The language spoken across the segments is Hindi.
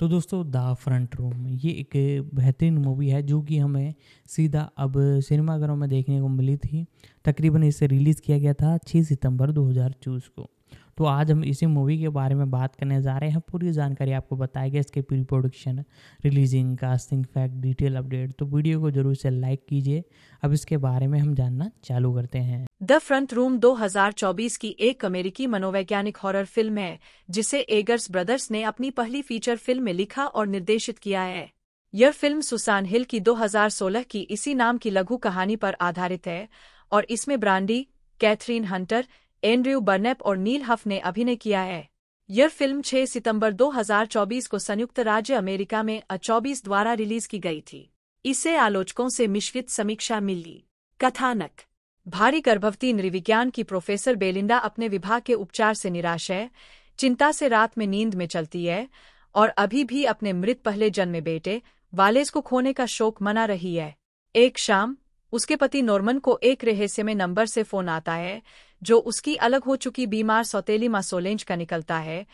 तो दोस्तों द फ्रंट रूम ये एक बेहतरीन मूवी है जो कि हमें सीधा अब सिनेमाघरों में देखने को मिली थी तकरीबन इसे रिलीज़ किया गया था 6 सितंबर 2024 को तो आज हम इसी मूवी के बारे में बात करने जा रहे हैं पूरी जानकारी आपको बताएगा इसके pre production releasing casting fact detail update तो वीडियो को जरूर से लाइक कीजिए अब इसके बारे में हम जानना चालू करते हैं द फ्रंट रूम 2024 की एक अमेरिकी मनोवैज्ञानिक हॉरर फिल्म है जिसे एगर्स ब्रदर्स ने अपनी पहली फीचर फिल्म में लिखा और निर्देशित किया है यह फिल्म सुसान हिल की 2016 की इसी नाम की लघु कहानी पर आधारित है और इसमें Brandy Kathryn Hunter Andrew Burnap और नील हफ ने अभिनय किया है यह फिल्म 6 सितंबर 2024 को संयुक्त राज्य अमेरिका में अचौबीस द्वारा रिलीज की गई थी इसे आलोचकों से मिश्रित समीक्षा मिली कथानक भारी गर्भवती नृविज्ञान की प्रोफेसर बेलिंडा अपने विभाग के उपचार से निराश है चिंता से रात में नींद में चलती है और अभी भी अपने मृत पहले जन्मे बेटे वालेस को खोने का शोक मना रही है एक शाम उसके पति नॉर्मन को एक रहस्य में नंबर से फोन आता है जो उसकी अलग हो चुकी बीमार सौतेली माँ सोलेंज का निकलता है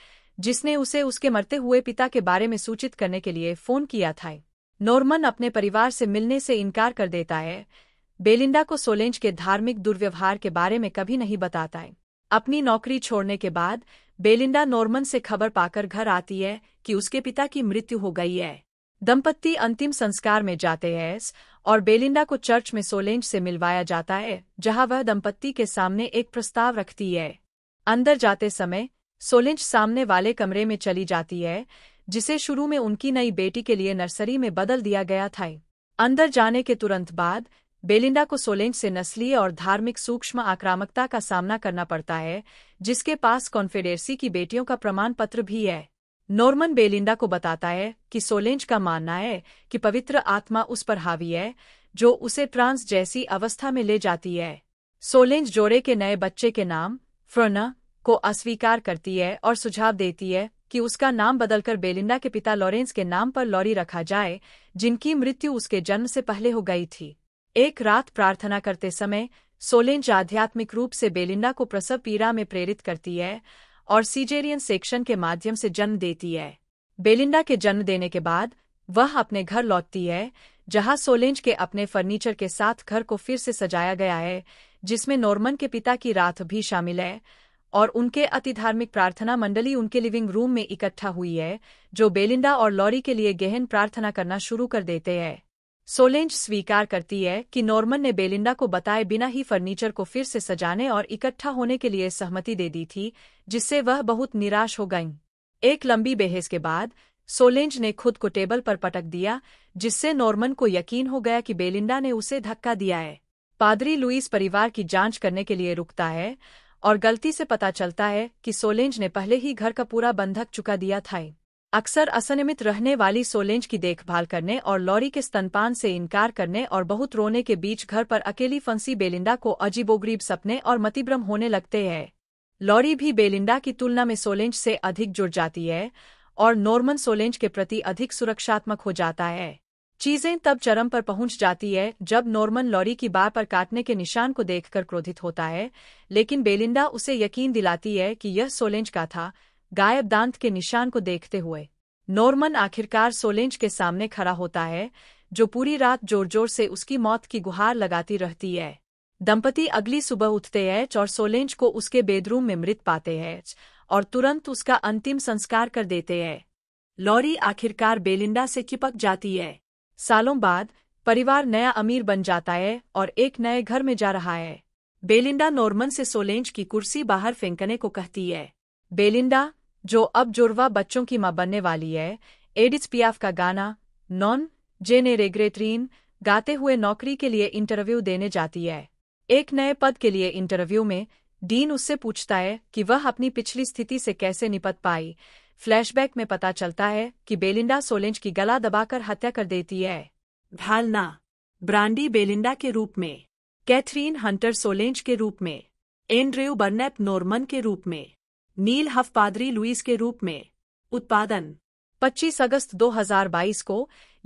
जिसने उसे उसके मरते हुए पिता के बारे में सूचित करने के लिए फोन किया था नॉर्मन अपने परिवार से मिलने से इनकार कर देता है बेलिंडा को सोलेंज के धार्मिक दुर्व्यवहार के बारे में कभी नहीं बताता है अपनी नौकरी छोड़ने के बाद बेलिंडा नॉर्मन से खबर पाकर घर आती है कि उसके पिता की मृत्यु हो गई है दंपत्ति अंतिम संस्कार में जाते हैं और बेलिंडा को चर्च में सोलेंज से मिलवाया जाता है जहां वह दंपत्ति के सामने एक प्रस्ताव रखती है अंदर जाते समय सोलेंज सामने वाले कमरे में चली जाती है जिसे शुरू में उनकी नई बेटी के लिए नर्सरी में बदल दिया गया था अंदर जाने के तुरंत बाद बेलिंडा को सोलेंज से नस्लीय और धार्मिक सूक्ष्म आक्रामकता का सामना करना पड़ता है जिसके पास कॉन्फेडेरसी की बेटियों का प्रमाण पत्र भी है नॉर्मन बेलिंडा को बताता है कि सोलेंज का मानना है कि पवित्र आत्मा उस पर हावी है जो उसे ट्रांस जैसी अवस्था में ले जाती है सोलेंज जोड़े के नए बच्चे के नाम फ्रना को अस्वीकार करती है और सुझाव देती है कि उसका नाम बदलकर बेलिंडा के पिता लॉरेंस के नाम पर लॉरी रखा जाए जिनकी मृत्यु उसके जन्म से पहले हो गई थी एक रात प्रार्थना करते समय सोलेंज आध्यात्मिक रूप से बेलिंडा को प्रसव पीड़ा में प्रेरित करती है और सीजेरियन सेक्शन के माध्यम से जन्म देती है बेलिंडा के जन्म देने के बाद वह अपने घर लौटती है जहां सोलेंज के अपने फर्नीचर के साथ घर को फिर से सजाया गया है जिसमें नॉर्मन के पिता की रात भी शामिल है और उनके अतिधार्मिक प्रार्थना मंडली उनके लिविंग रूम में इकट्ठा हुई है जो बेलिंडा और लॉरी के लिए गहन प्रार्थना करना शुरू कर देते हैं सोलेंज स्वीकार करती है कि नॉर्मन ने बेलिंडा को बताए बिना ही फर्नीचर को फिर से सजाने और इकट्ठा होने के लिए सहमति दे दी थी जिससे वह बहुत निराश हो गईं एक लंबी बहस के बाद सोलेंज ने खुद को टेबल पर पटक दिया जिससे नॉर्मन को यकीन हो गया कि बेलिंडा ने उसे धक्का दिया है पादरी लुइस परिवार की जांच करने के लिए रुकता है और गलती से पता चलता है कि सोलेंज ने पहले ही घर का पूरा बंधक चुका दिया था अक्सर असनियमित रहने वाली सोलेंज की देखभाल करने और लॉरी के स्तनपान से इनकार करने और बहुत रोने के बीच घर पर अकेली फंसी बेलिंडा को अजीबोगरीब सपने और मतिभ्रम होने लगते हैं लॉरी भी बेलिंडा की तुलना में सोलेंज से अधिक जुड़ जाती है और नॉर्मन सोलेंज के प्रति अधिक सुरक्षात्मक हो जाता है चीजें तब चरम पर पहुंच जाती है जब नॉर्मन लॉरी की बार पर काटने के निशान को देखकर क्रोधित होता है लेकिन बेलिंडा उसे यकीन दिलाती है कि यह सोलेंज का था गायब दांत के निशान को देखते हुए नॉर्मन आखिरकार सोलेंज के सामने खड़ा होता है जो पूरी रात जोर जोर से उसकी मौत की गुहार लगाती रहती है दंपति अगली सुबह उठते हैं और सोलेंज को उसके बेडरूम में मृत पाते हैं और तुरंत उसका अंतिम संस्कार कर देते हैं लॉरी आखिरकार बेलिंडा से चिपक जाती है सालों बाद परिवार नया अमीर बन जाता है और एक नए घर में जा रहा है बेलिंडा नॉर्मन से सोलेंज की कुर्सी बाहर फेंकने को कहती है बेलिंडा जो अब जुड़वा बच्चों की मां बनने वाली है एडिस पियाफ का गाना नॉन जेने रेग्रेटरीन गाते हुए नौकरी के लिए इंटरव्यू देने जाती है एक नए पद के लिए इंटरव्यू में डीन उससे पूछता है कि वह अपनी पिछली स्थिति से कैसे निपट पाई फ्लैशबैक में पता चलता है कि बेलिंडा सोलेंज की गला दबाकर हत्या कर देती है ढालना ब्रांडी बेलिंडा के रूप में कैथरीन हंटर सोलेंज के रूप में एंड्रयू बर्नेप नॉर्मन के रूप में नील हफ पादरी लुइस के रूप में उत्पादन 25 अगस्त 2022 को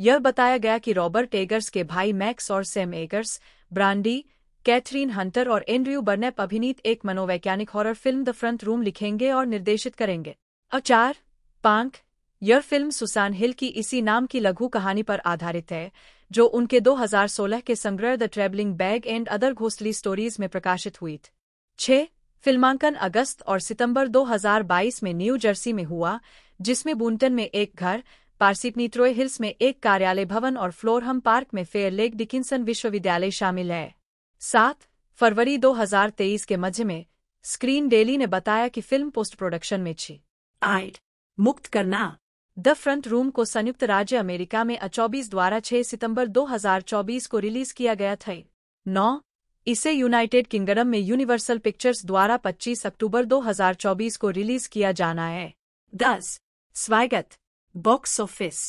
यह बताया गया कि रॉबर्ट एगर्स के भाई मैक्स और Sam Eggers Brandy Kathryn Hunter और एंड्रयू बर्नेप अभिनीत एक मनोवैज्ञानिक horror film the front room लिखेंगे और निर्देशित करेंगे अचार चार पांक यह फिल्म सुसान हिल की इसी नाम की लघु कहानी पर आधारित है जो उनके 2016 के संग्रह the travelling bag and other ghostly stories में प्रकाशित हुई थी फिल्मांकन अगस्त और सितंबर 2022 में न्यू जर्सी में हुआ जिसमें बूंटन में एक घर पार्सिपनीत्रोय हिल्स में एक कार्यालय भवन और फ्लोरहम पार्क में फेयर लेक डिकिंसन विश्वविद्यालय शामिल है सात फरवरी 2023 के मध्य में स्क्रीन डेली ने बताया कि फिल्म पोस्ट प्रोडक्शन में छी आइट मुक्त करना द फ्रंट रूम को संयुक्त राज्य अमेरिका में अचौबीस द्वारा 6 सितंबर 2024 को रिलीज किया गया था नौ इसे यूनाइटेड किंगडम में यूनिवर्सल पिक्चर्स द्वारा 25 अक्टूबर 2024 को रिलीज किया जाना है दस स्वागत बॉक्स ऑफिस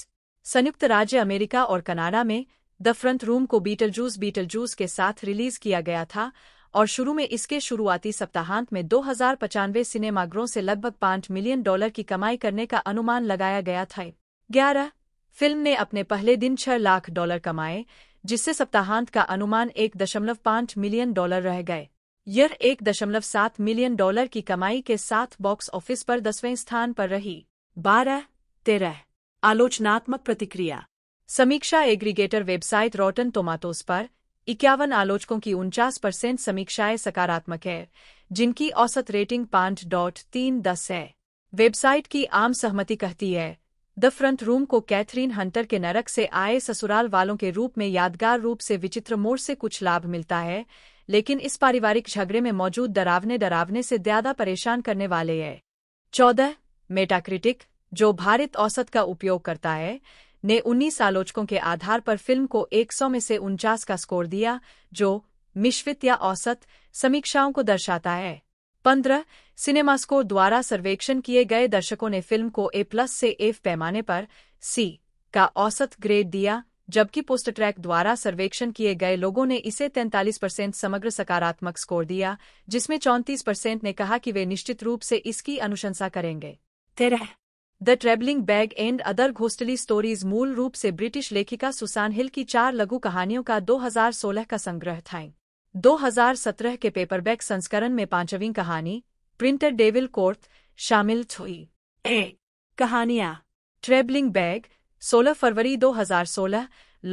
संयुक्त राज्य अमेरिका और कनाडा में द फ्रंट रूम को बीटल जूस बीटल जूस के साथ रिलीज किया गया था और शुरू में इसके शुरुआती सप्ताहांत में दो हजार पचानवे सिनेमाग्रों से लगभग पांच मिलियन डॉलर की कमाई करने का अनुमान लगाया गया था ग्यारह फिल्म ने अपने पहले दिन छह लाख डॉलर कमाए जिससे सप्ताहांत का अनुमान एक दशमलव पांच मिलियन डॉलर रह गए यह एक दशमलव सात मिलियन डॉलर की कमाई के साथ बॉक्स ऑफिस पर दसवें स्थान पर रही बारह तेरह आलोचनात्मक प्रतिक्रिया समीक्षा एग्रीगेटर वेबसाइट रॉटन टोमाटोस पर इक्यावन आलोचकों की उनचास परसेंट समीक्षाएं सकारात्मक है जिनकी औसत रेटिंग पांच डॉट तीन दस है वेबसाइट की आम सहमति कहती है द फ्रंट रूम को कैथरीन हंटर के नरक से आए ससुराल वालों के रूप में यादगार रूप से विचित्र मोड़ से कुछ लाभ मिलता है लेकिन इस पारिवारिक झगड़े में मौजूद डरावने डरावने से ज्यादा परेशान करने वाले है चौदह मेटाक्रिटिक जो भारत औसत का उपयोग करता है ने उन्नीस आलोचकों के आधार पर फिल्म को 100 में से उनचास का स्कोर दिया जो मिश्रित या औसत समीक्षाओं को दर्शाता है पंद्रह सिनेमास्कोर द्वारा सर्वेक्षण किए गए दर्शकों ने फिल्म को ए प्लस से एफ पैमाने पर सी का औसत ग्रेड दिया जबकि पोस्ट ट्रैक द्वारा सर्वेक्षण किए गए लोगों ने इसे 43 परसेंट समग्र सकारात्मक स्कोर दिया जिसमें 34 परसेंट ने कहा कि वे निश्चित रूप से इसकी अनुशंसा करेंगे तेरह the travelling bag and other ghostly stories मूल रूप से ब्रिटिश लेखिका सुसान हिल की चार लघु कहानियों का 2016 का संग्रह था 2017 के पेपरबैक संस्करण में पांचवीं कहानी प्रिंटर डेविल कोर्थ शामिल हुई कहानियां ट्रेबलिंग बैग 16 फरवरी 2016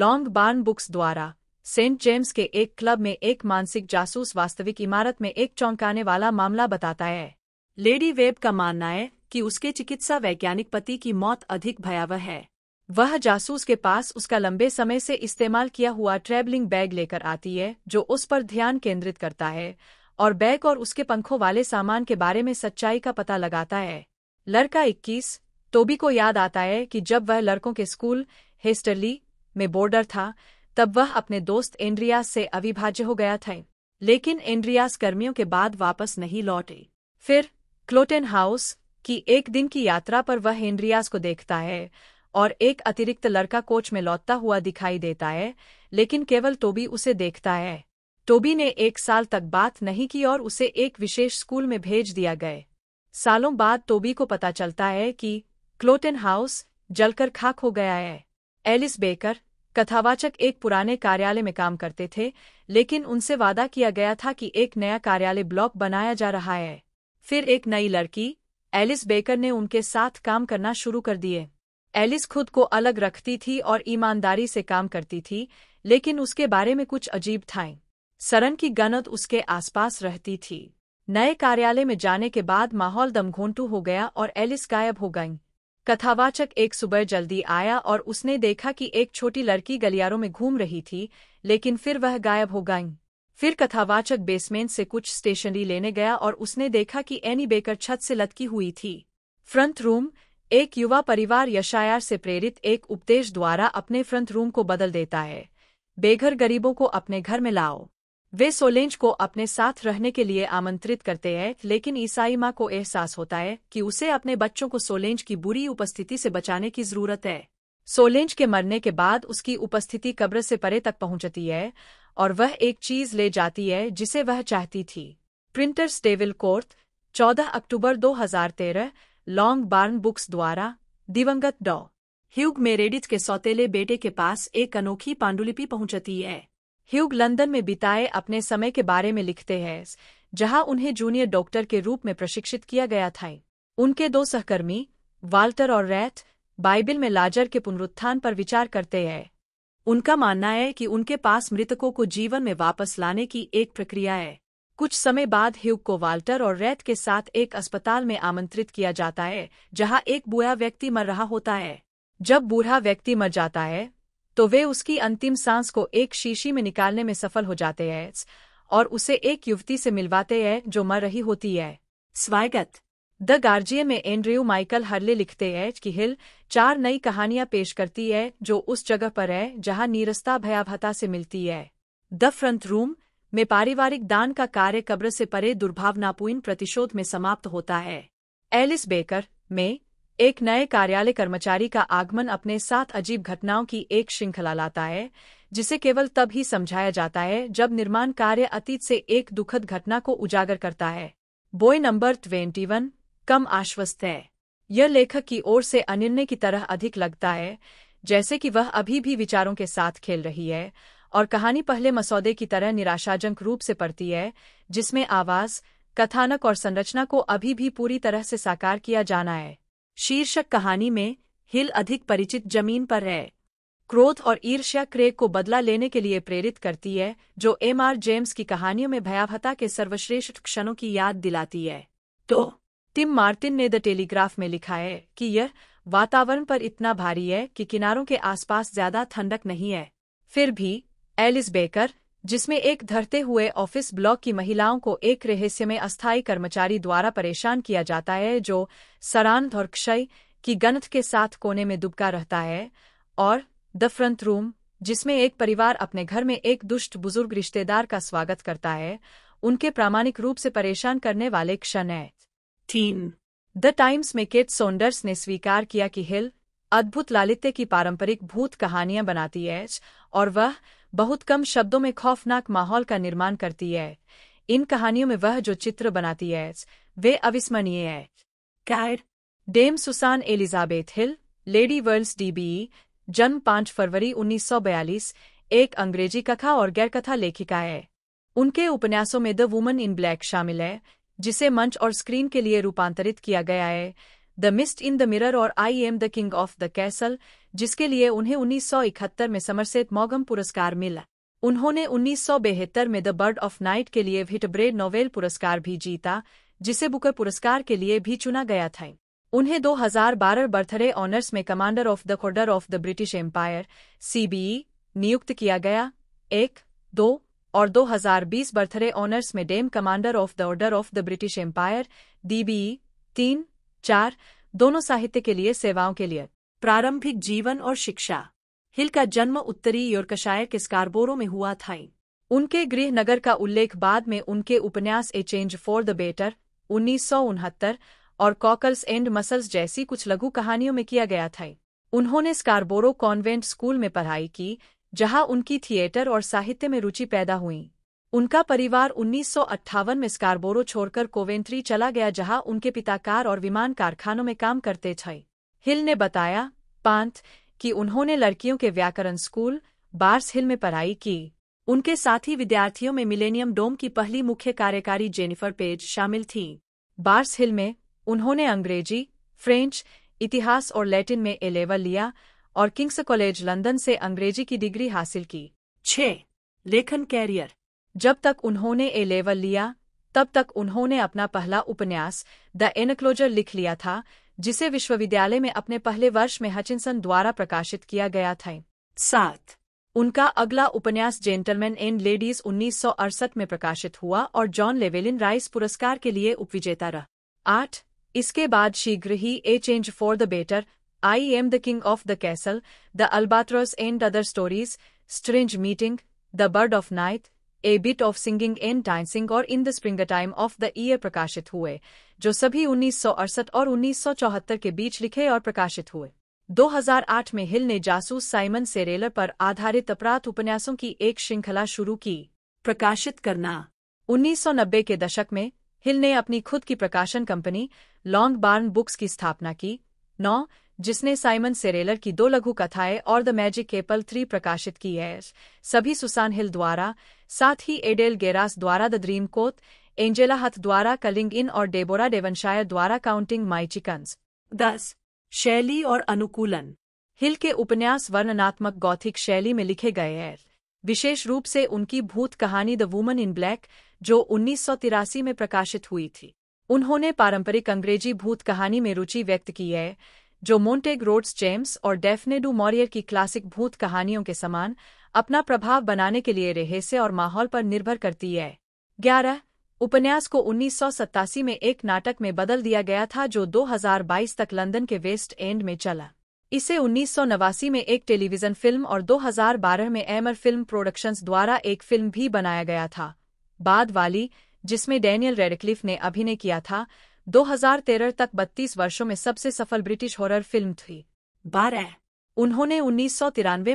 लॉन्ग बार्न बुक्स द्वारा सेंट जेम्स के एक क्लब में एक मानसिक जासूस वास्तविक इमारत में एक चौंकाने वाला मामला बताता है लेडी वेब का मानना है कि उसके चिकित्सा वैज्ञानिक पति की मौत अधिक भयावह है वह जासूस के पास उसका लंबे समय से इस्तेमाल किया हुआ ट्रैवलिंग बैग लेकर आती है जो उस पर ध्यान केंद्रित करता है और बैग और उसके पंखों वाले सामान के बारे में सच्चाई का पता लगाता है लड़का 21 टोबी तो को याद आता है कि जब वह लड़कों के स्कूल हेस्टरली में बोर्डर था तब वह अपने दोस्त एंड्रियास से अविभाज्य हो गया था लेकिन एंड्रियास कर्मियों के बाद वापस नहीं लौटे फिर क्लोटेन हाउस की एक दिन की यात्रा पर वह एंड्रियास को देखता है और एक अतिरिक्त लड़का कोच में लौटता हुआ दिखाई देता है लेकिन केवल टोबी उसे देखता है टोबी ने एक साल तक बात नहीं की और उसे एक विशेष स्कूल में भेज दिया गए सालों बाद टोबी को पता चलता है कि क्लोटन हाउस जलकर खाक हो गया है एलिस बेकर कथावाचक एक पुराने कार्यालय में काम करते थे लेकिन उनसे वादा किया गया था कि एक नया कार्यालय ब्लॉक बनाया जा रहा है फिर एक नई लड़की एलिस बेकर ने उनके साथ काम करना शुरू कर दिए एलिस खुद को अलग रखती थी और ईमानदारी से काम करती थी लेकिन उसके बारे में कुछ अजीब थाएं सरन की गनत उसके आसपास रहती थी नए कार्यालय में जाने के बाद माहौल दमघोंटू हो गया और एलिस गायब हो गई कथावाचक एक सुबह जल्दी आया और उसने देखा कि एक छोटी लड़की गलियारों में घूम रही थी लेकिन फिर वह गायब हो गई फिर कथावाचक बेसमेंट से कुछ स्टेशनरी लेने गया और उसने देखा कि एनी बेकर छत से लतकी हुई थी फ्रंट रूम एक युवा परिवार यशायार से प्रेरित एक उपदेश द्वारा अपने फ्रंट रूम को बदल देता है बेघर गरीबों को अपने घर में लाओ वे सोलेंज को अपने साथ रहने के लिए आमंत्रित करते हैं लेकिन ईसाई माँ को एहसास होता है कि उसे अपने बच्चों को सोलेंज की बुरी उपस्थिति से बचाने की जरूरत है सोलेंज के मरने के बाद उसकी उपस्थिति कब्र से परे तक पहुंचती है और वह एक चीज ले जाती है जिसे वह चाहती थी प्रिंटर्स डेविल कोर्थ चौदह अक्टूबर 2013 लॉन्ग बार्न बुक्स द्वारा दिवंगत डॉ ह्यूग मेरेडिथ के सौतेले बेटे के पास एक अनोखी पांडुलिपि पहुंचती है ह्यूग लंदन में बिताए अपने समय के बारे में लिखते हैं जहां उन्हें जूनियर डॉक्टर के रूप में प्रशिक्षित किया गया था उनके दो सहकर्मी वाल्टर और रैथ बाइबिल में लाजर के पुनरुत्थान पर विचार करते हैं उनका मानना है कि उनके पास मृतकों को जीवन में वापस लाने की एक प्रक्रिया है कुछ समय बाद ह्यूग को वाल्टर और रैत के साथ एक अस्पताल में आमंत्रित किया जाता है जहां एक बूढ़ा व्यक्ति मर रहा होता है जब बूढ़ा व्यक्ति मर जाता है तो वे उसकी अंतिम सांस को एक शीशी में निकालने में सफल हो जाते हैं और उसे एक युवती से मिलवाते हैं जो मर रही होती है स्वागत द गार्जिय में एंड्रयू माइकल हर्ले लिखते हैं कि हिल चार नई कहानियां पेश करती है जो उस जगह पर है जहां नीरसता भयावहता से मिलती है द फ्रंट रूम में पारिवारिक दान का कार्य कब्र से परे दुर्भावनापूर्ण प्रतिशोध में समाप्त होता है एलिस बेकर में एक नए कार्यालय कर्मचारी का आगमन अपने साथ अजीब घटनाओं की एक श्रृंखला लाता है जिसे केवल तब ही समझाया जाता है जब निर्माण कार्य अतीत से एक दुखद घटना को उजागर करता है बोय नंबर ट्वेंटी वन कम आश्वस्त है यह लेखक की ओर से अनिर्णय की तरह अधिक लगता है जैसे कि वह अभी भी विचारों के साथ खेल रही है और कहानी पहले मसौदे की तरह निराशाजनक रूप से पड़ती है जिसमें आवाज कथानक और संरचना को अभी भी पूरी तरह से साकार किया जाना है शीर्षक कहानी में हिल अधिक परिचित जमीन पर है क्रोध और ईर्ष्या क्रेग को बदला लेने के लिए प्रेरित करती है जो एम आर जेम्स की कहानियों में भयावहता के सर्वश्रेष्ठ क्षणों की याद दिलाती है तो टिम मार्टिन ने द टेलीग्राफ में लिखा है कि यह वातावरण पर इतना भारी है कि किनारों के आसपास ज्यादा ठंडक नहीं है फिर भी एलिस बेकर जिसमें एक धरते हुए ऑफिस ब्लॉक की महिलाओं को एक रहस्य में अस्थायी कर्मचारी द्वारा परेशान किया जाता है जो सरान और क्षय की गणत के साथ कोने में दुबका रहता है और द फ्रंट रूम जिसमें एक परिवार अपने घर में एक दुष्ट बुजुर्ग रिश्तेदार का स्वागत करता है उनके प्रामाणिक रूप से परेशान करने वाले क्षण है तीन द टाइम्स में केट सोंडर्स ने स्वीकार किया कि हिल अद्भुत लालित्य की पारंपरिक भूत कहानियां बनाती है और वह बहुत कम शब्दों में खौफनाक माहौल का निर्माण करती है इन कहानियों में वह जो चित्र बनाती है वे अविस्मरणीय है कैर Dame Susan Elizabeth Hill Lady Wells DBE जन्म 5 फरवरी 1942 एक अंग्रेजी कथा और गैरकथा लेखिका है उनके उपन्यासों में द वुमन इन ब्लैक शामिल है जिसे मंच और स्क्रीन के लिए रूपांतरित किया गया है the mist in the mirror और I am the king of the castle जिसके लिए उन्हें 1971 में समरसेट मॉगम पुरस्कार मिला उन्होंने उन्नीस में द बर्ड ऑफ नाइट के लिए विटब्रेड नोवेल पुरस्कार भी जीता जिसे बुकर पुरस्कार के लिए भी चुना गया था उन्हें 2012 बर्थडे ऑनर्स में commander of the order of the British Empire CBE नियुक्त किया गया एक दो और 2020 बर्थडे ऑनर्स में Dame commander of the order of the British Empire DBE तीन चार दोनों साहित्य के लिए सेवाओं के लिए प्रारंभिक जीवन और शिक्षा हिल का जन्म उत्तरी योर्कशायर के स्कारबोरो में हुआ था उनके गृह नगर का उल्लेख बाद में उनके उपन्यास a change for the better उन्नीस और कॉकल्स एंड मसल्स जैसी कुछ लघु कहानियों में किया गया था उन्होंने स्कारबोरो कॉन्वेंट स्कूल में पढ़ाई की जहां उनकी थिएटर और साहित्य में रुचि पैदा हुई उनका परिवार उन्नीस में स्कारबोरो छोड़कर कोवेंट्री चला गया जहां उनके पिता कार और विमान कारखानों में काम करते थे हिल ने बताया पांत कि उन्होंने लड़कियों के व्याकरण स्कूल बार्स हिल में पढ़ाई की उनके साथी विद्यार्थियों में मिलेनियम डोम की पहली मुख्य कार्यकारी जेनिफर पेज शामिल थी बार्स हिल में उन्होंने अंग्रेजी फ्रेंच इतिहास और लैटिन में ए लेवल लिया और किंग्स कॉलेज लंदन से अंग्रेजी की डिग्री हासिल की छः लेखन कैरियर जब तक उन्होंने ए लेवल लिया तब तक उन्होंने अपना पहला उपन्यास द एनक्लोजर लिख लिया था जिसे विश्वविद्यालय में अपने पहले वर्ष में हचिनसन द्वारा प्रकाशित किया गया था सात उनका अगला उपन्यास जेंटलमैन एंड लेडीज उन्नीस में प्रकाशित हुआ और जॉन लेवेलिन राइस पुरस्कार के लिए उपविजेता रहा आठ इसके बाद शीघ्र ही a change for the better I am the king of the castle the albatross and other stories strange meeting the bird of night a bit of singing and dancing और in the spring time of the year प्रकाशित हुए जो सभी उन्नीस और उन्नीस के बीच लिखे और प्रकाशित हुए 2008 में हिल ने जासूस साइमन सेरेलर पर आधारित अपराध उपन्यासों की एक श्रृंखला शुरू की प्रकाशित करना 1990 के दशक में हिल ने अपनी खुद की प्रकाशन कंपनी लॉन्ग बार्न बुक्स की स्थापना की नौ जिसने साइमन सेरेलर की दो लघु कथाएं और द मैजिक एपल थ्री प्रकाशित की है सभी सुसान हिल द्वारा साथ ही एडेल गेरास द्वारा द ड्रीम कोत एंजेला हथ द्वारा कलिंग इन और डेबोरा डेवनशायर द्वारा काउंटिंग माई चिकन्स दस शैली और अनुकूलन हिल के उपन्यास वर्णनात्मक गौथिक शैली में लिखे गए हैं विशेष रूप से उनकी भूत कहानी द वुमन इन ब्लैक जो उन्नीस में प्रकाशित हुई थी उन्होंने पारंपरिक अंग्रेजी भूत कहानी में रुचि व्यक्त की है जो मोन्टेग रोड्स जेम्स और डेफनेडू मॉरियर की क्लासिक भूत कहानियों के समान अपना प्रभाव बनाने के लिए रहस्य और माहौल पर निर्भर करती है ग्यारह उपन्यास को उन्नीस में एक नाटक में बदल दिया गया था जो 2022 तक लंदन के वेस्ट एंड में चला इसे उन्नीस में एक टेलीविजन फिल्म और 2012 में एमर फिल्म प्रोडक्शंस द्वारा एक फिल्म भी बनाया गया था बाद वाली जिसमें डैनियल रेडक्लिफ ने अभिनय किया था 2013 तक 32 वर्षों में सबसे सफल ब्रिटिश हॉरर फिल्म थी बारह उन्होंने उन्नीस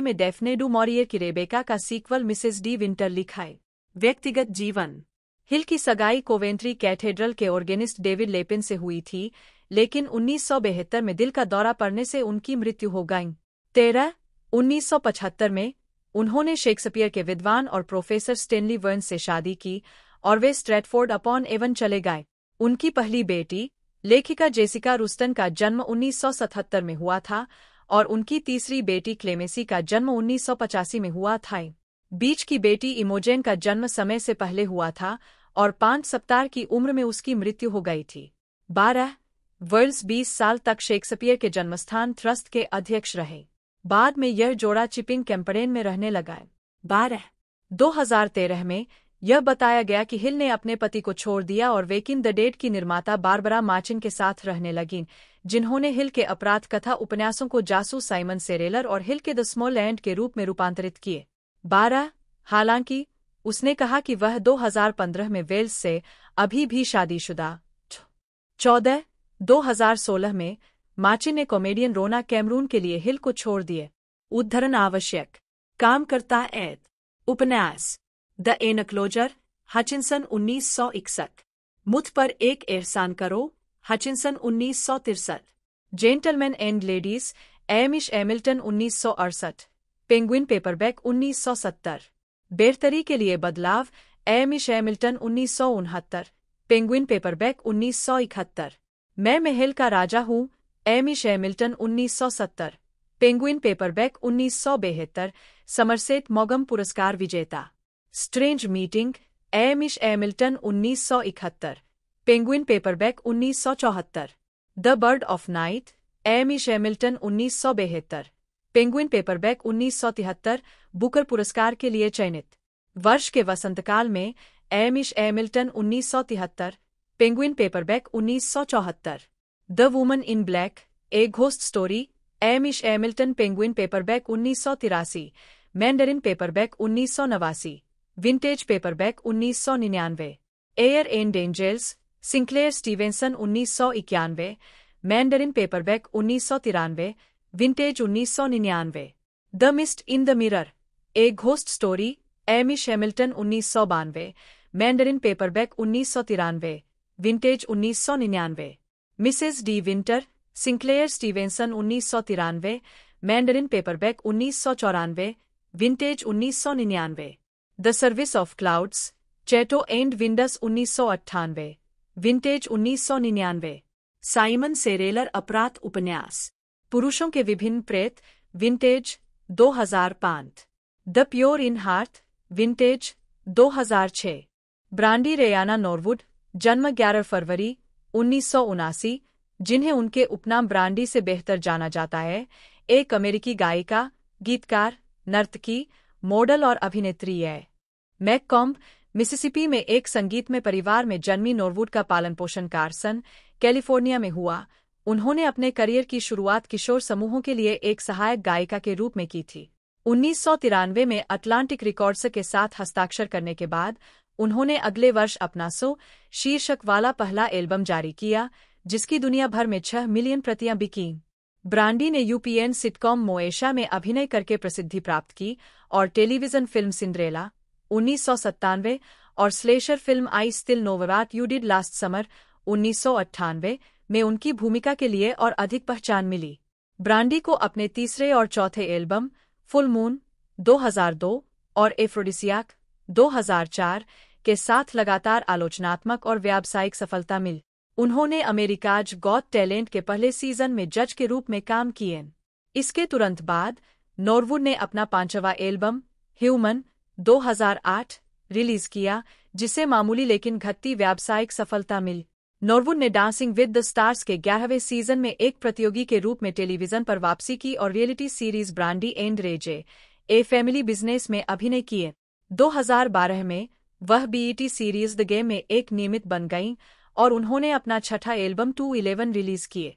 में डेफने डू मॉरियर की रेबेका का सीक्वल मिसेस डी विंटर लिखाए व्यक्तिगत जीवन हिल की सगाई कोवेंट्री कैथेड्रल के ऑर्गेनिस्ट डेविड लेपिन से हुई थी लेकिन उन्नीस में दिल का दौरा पड़ने से उनकी मृत्यु हो गई तेरह उन्नीस में उन्होंने शेक्सपियर के विद्वान और प्रोफेसर स्टेनली वर्न से शादी की और वे स्ट्रेटफोर्ड अपॉन एवन चले गए उनकी पहली बेटी लेखिका जेसिका रुस्तन का जन्म 1977 में हुआ था और उनकी तीसरी बेटी क्लेमेसी का जन्म उन्नीस में हुआ था बीच की बेटी इमोजेन का जन्म समय से पहले हुआ था और पांच सप्ताह की उम्र में उसकी मृत्यु हो गई थी बारह वर्ल्स बीस साल तक शेक्सपियर के जन्मस्थान ट्रस्ट के अध्यक्ष रहे बाद में यह जोड़ा चिपिंग कैंपरेन में रहने लगा बारह 2013 में यह बताया गया कि हिल ने अपने पति को छोड़ दिया और वेकिन द डेट की निर्माता बारबरा माचिन के साथ रहने लगीं जिन्होंने हिल के अपराध कथा उपन्यासों को जासू साइमन सेरेलर और हिल के द स्मॉल लैंड के रूप में रूपांतरित किए बारह हालांकि उसने कहा कि वह 2015 में वेल्स से अभी भी शादीशुदा चौदह 2016 में माचिन ने कॉमेडियन रोना कैमरून के लिए हिल को छोड़ दिए उद्धरण आवश्यक काम करता एत उपन्यास द एनक्लोजर हचिनसन उन्नीस सौ इकसठ मुझ पर एक एहसान करो हचिनसन उन्नीस सौ तिरसठ gentleman and ladies Hamish Hamilton उन्नीस सौ अड़सठ पेंगुइन पेपरबैक उन्नीस सौ सत्तर बेहतरी के लिए बदलाव एमिश एमिल्टन उन्नीस सौ उनहत्तर पेंगुइन पेपरबैक उन्नीस सौ इकहत्तर मैं महल का राजा हूँ एमिश एमिल्टन उन्नीस सौ सत्तर पेंगुइन पेपरबैक उन्नीस सौ बेहत्तर समरसेट मोगम पुरस्कार विजेता strange meeting Hamish Hamilton 1971 Penguin paperback 1974 the bird of night Hamish Hamilton 1972 Penguin paperback 1973 Booker पुरस्कार के लिए चयनित वर्ष के वसंतकाल में Hamish Hamilton 1973 Penguin paperback 1974 the woman in black a ghost story Hamish Hamilton Penguin paperback उन्नीस सौ तिरासी मैंडरिन पेपरबैक उन्नीस सौ नवासी vintage paperback 1999 air and angels Sinclair Stevenson उन्नीस सौ इक्यानवे मैंडरिन पेपरबैक उन्नीस सौ तिरानवे विंटेज उन्नीस सौ निन्यानवे the mist in the mirror a ghost story Hamish Hamilton उन्नीस सौ बानवे मैंडरिन पेपरबैक उन्नीस सौ तिरानवे विंटेज उन्नीस सौ निन्यानवे Mrs de Winter Sinclair Stevenson उन्नीस सौ तिरानवे मैंडरिन पेपरबैक उन्नीस सौ चौरानवे विंटेज उन्नीस सौ निन्यानवे the service of clouds Chatto and Windus उन्नीस सौ अट्ठानवे विंटेज उन्नीस सौ निन्यानवे साइमन सेरेलर अपराध उपन्यास पुरुषों के विभिन्न प्रेत vintage 2005 the pure in heart vintage 2006 Brandy Rayana Norwood जन्म 11 फरवरी उन्नीस जिन्हें उनके उपनाम ब्रांडी से बेहतर जाना जाता है एक अमेरिकी गायिका गीतकार नर्तकी मॉडल और अभिनेत्री है मैक कॉम्ब मिसिसिपी में एक संगीत में परिवार में जन्मी नॉरवुड का पालन पोषण कार्सन कैलिफोर्निया में हुआ उन्होंने अपने करियर की शुरुआत किशोर समूहों के लिए एक सहायक गायिका के रूप में की थी उन्नीस में अटलांटिक रिकॉर्ड्स के साथ हस्ताक्षर करने के बाद उन्होंने अगले वर्ष अपना सो शीर्षक वाला पहला एल्बम जारी किया जिसकी दुनिया भर में छह मिलियन प्रतियां बिकी ब्रांडी ने यूपीएन सिटकॉम मोएशा में अभिनय करके प्रसिद्धि प्राप्त की और टेलीविजन फिल्म सिंड्रेला उन्नीस और slasher film I still know what you did last summer उन्नीस में उनकी भूमिका के लिए और अधिक पहचान मिली ब्रांडी को अपने तीसरे और चौथे एल्बम फुल मून 2002 और एफ्रोडिसियाक 2004 के साथ लगातार आलोचनात्मक और व्यावसायिक सफलता मिली उन्होंने अमेरिकाज गॉड टैलेंट के पहले सीजन में जज के रूप में काम किए इसके तुरंत बाद नॉरवुड ने अपना पांचवा एल्बम ह्यूमन 2008 रिलीज किया जिसे मामूली लेकिन घटती व्यावसायिक सफलता मिली नॉरवुड ने डांसिंग विद द स्टार्स के ग्यारहवें सीजन में एक प्रतियोगी के रूप में टेलीविजन पर वापसी की और reality series Brandy and Ray J a family business में अभिनय किए 2012 में वह BET e series the game में एक नियमित बन गईं और उन्होंने अपना छठा एल्बम टू इलेवन रिलीज किए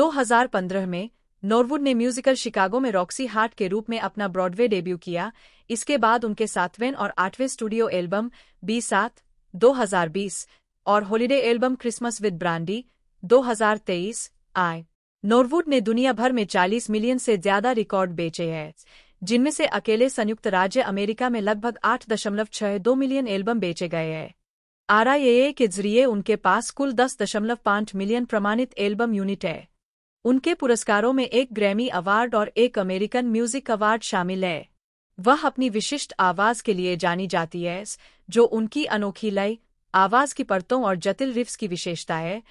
2015 में नॉरवुड ने म्यूजिकल शिकागो में रॉक्सी हार्ट के रूप में अपना ब्रॉडवे डेब्यू किया इसके बाद उनके सातवें और आठवें स्टूडियो एल्बम बी सात दो और holiday album Christmas with Brandy 2023 आए नॉरवुड ने दुनिया भर में 40 मिलियन से ज्यादा रिकॉर्ड बेचे हैं जिनमें से अकेले संयुक्त राज्य अमेरिका में लगभग 8.62 मिलियन एल्बम बेचे गए हैं आरआईए के जरिए उनके पास कुल 10.5 मिलियन प्रमाणित एल्बम यूनिट है उनके पुरस्कारों में एक ग्रैमी अवार्ड और एक अमेरिकन म्यूजिक अवार्ड शामिल है वह अपनी विशिष्ट आवाज के लिए जानी जाती है जो उनकी अनोखी लय आवाज की परतों और जटिल रिफ्स की विशेषता है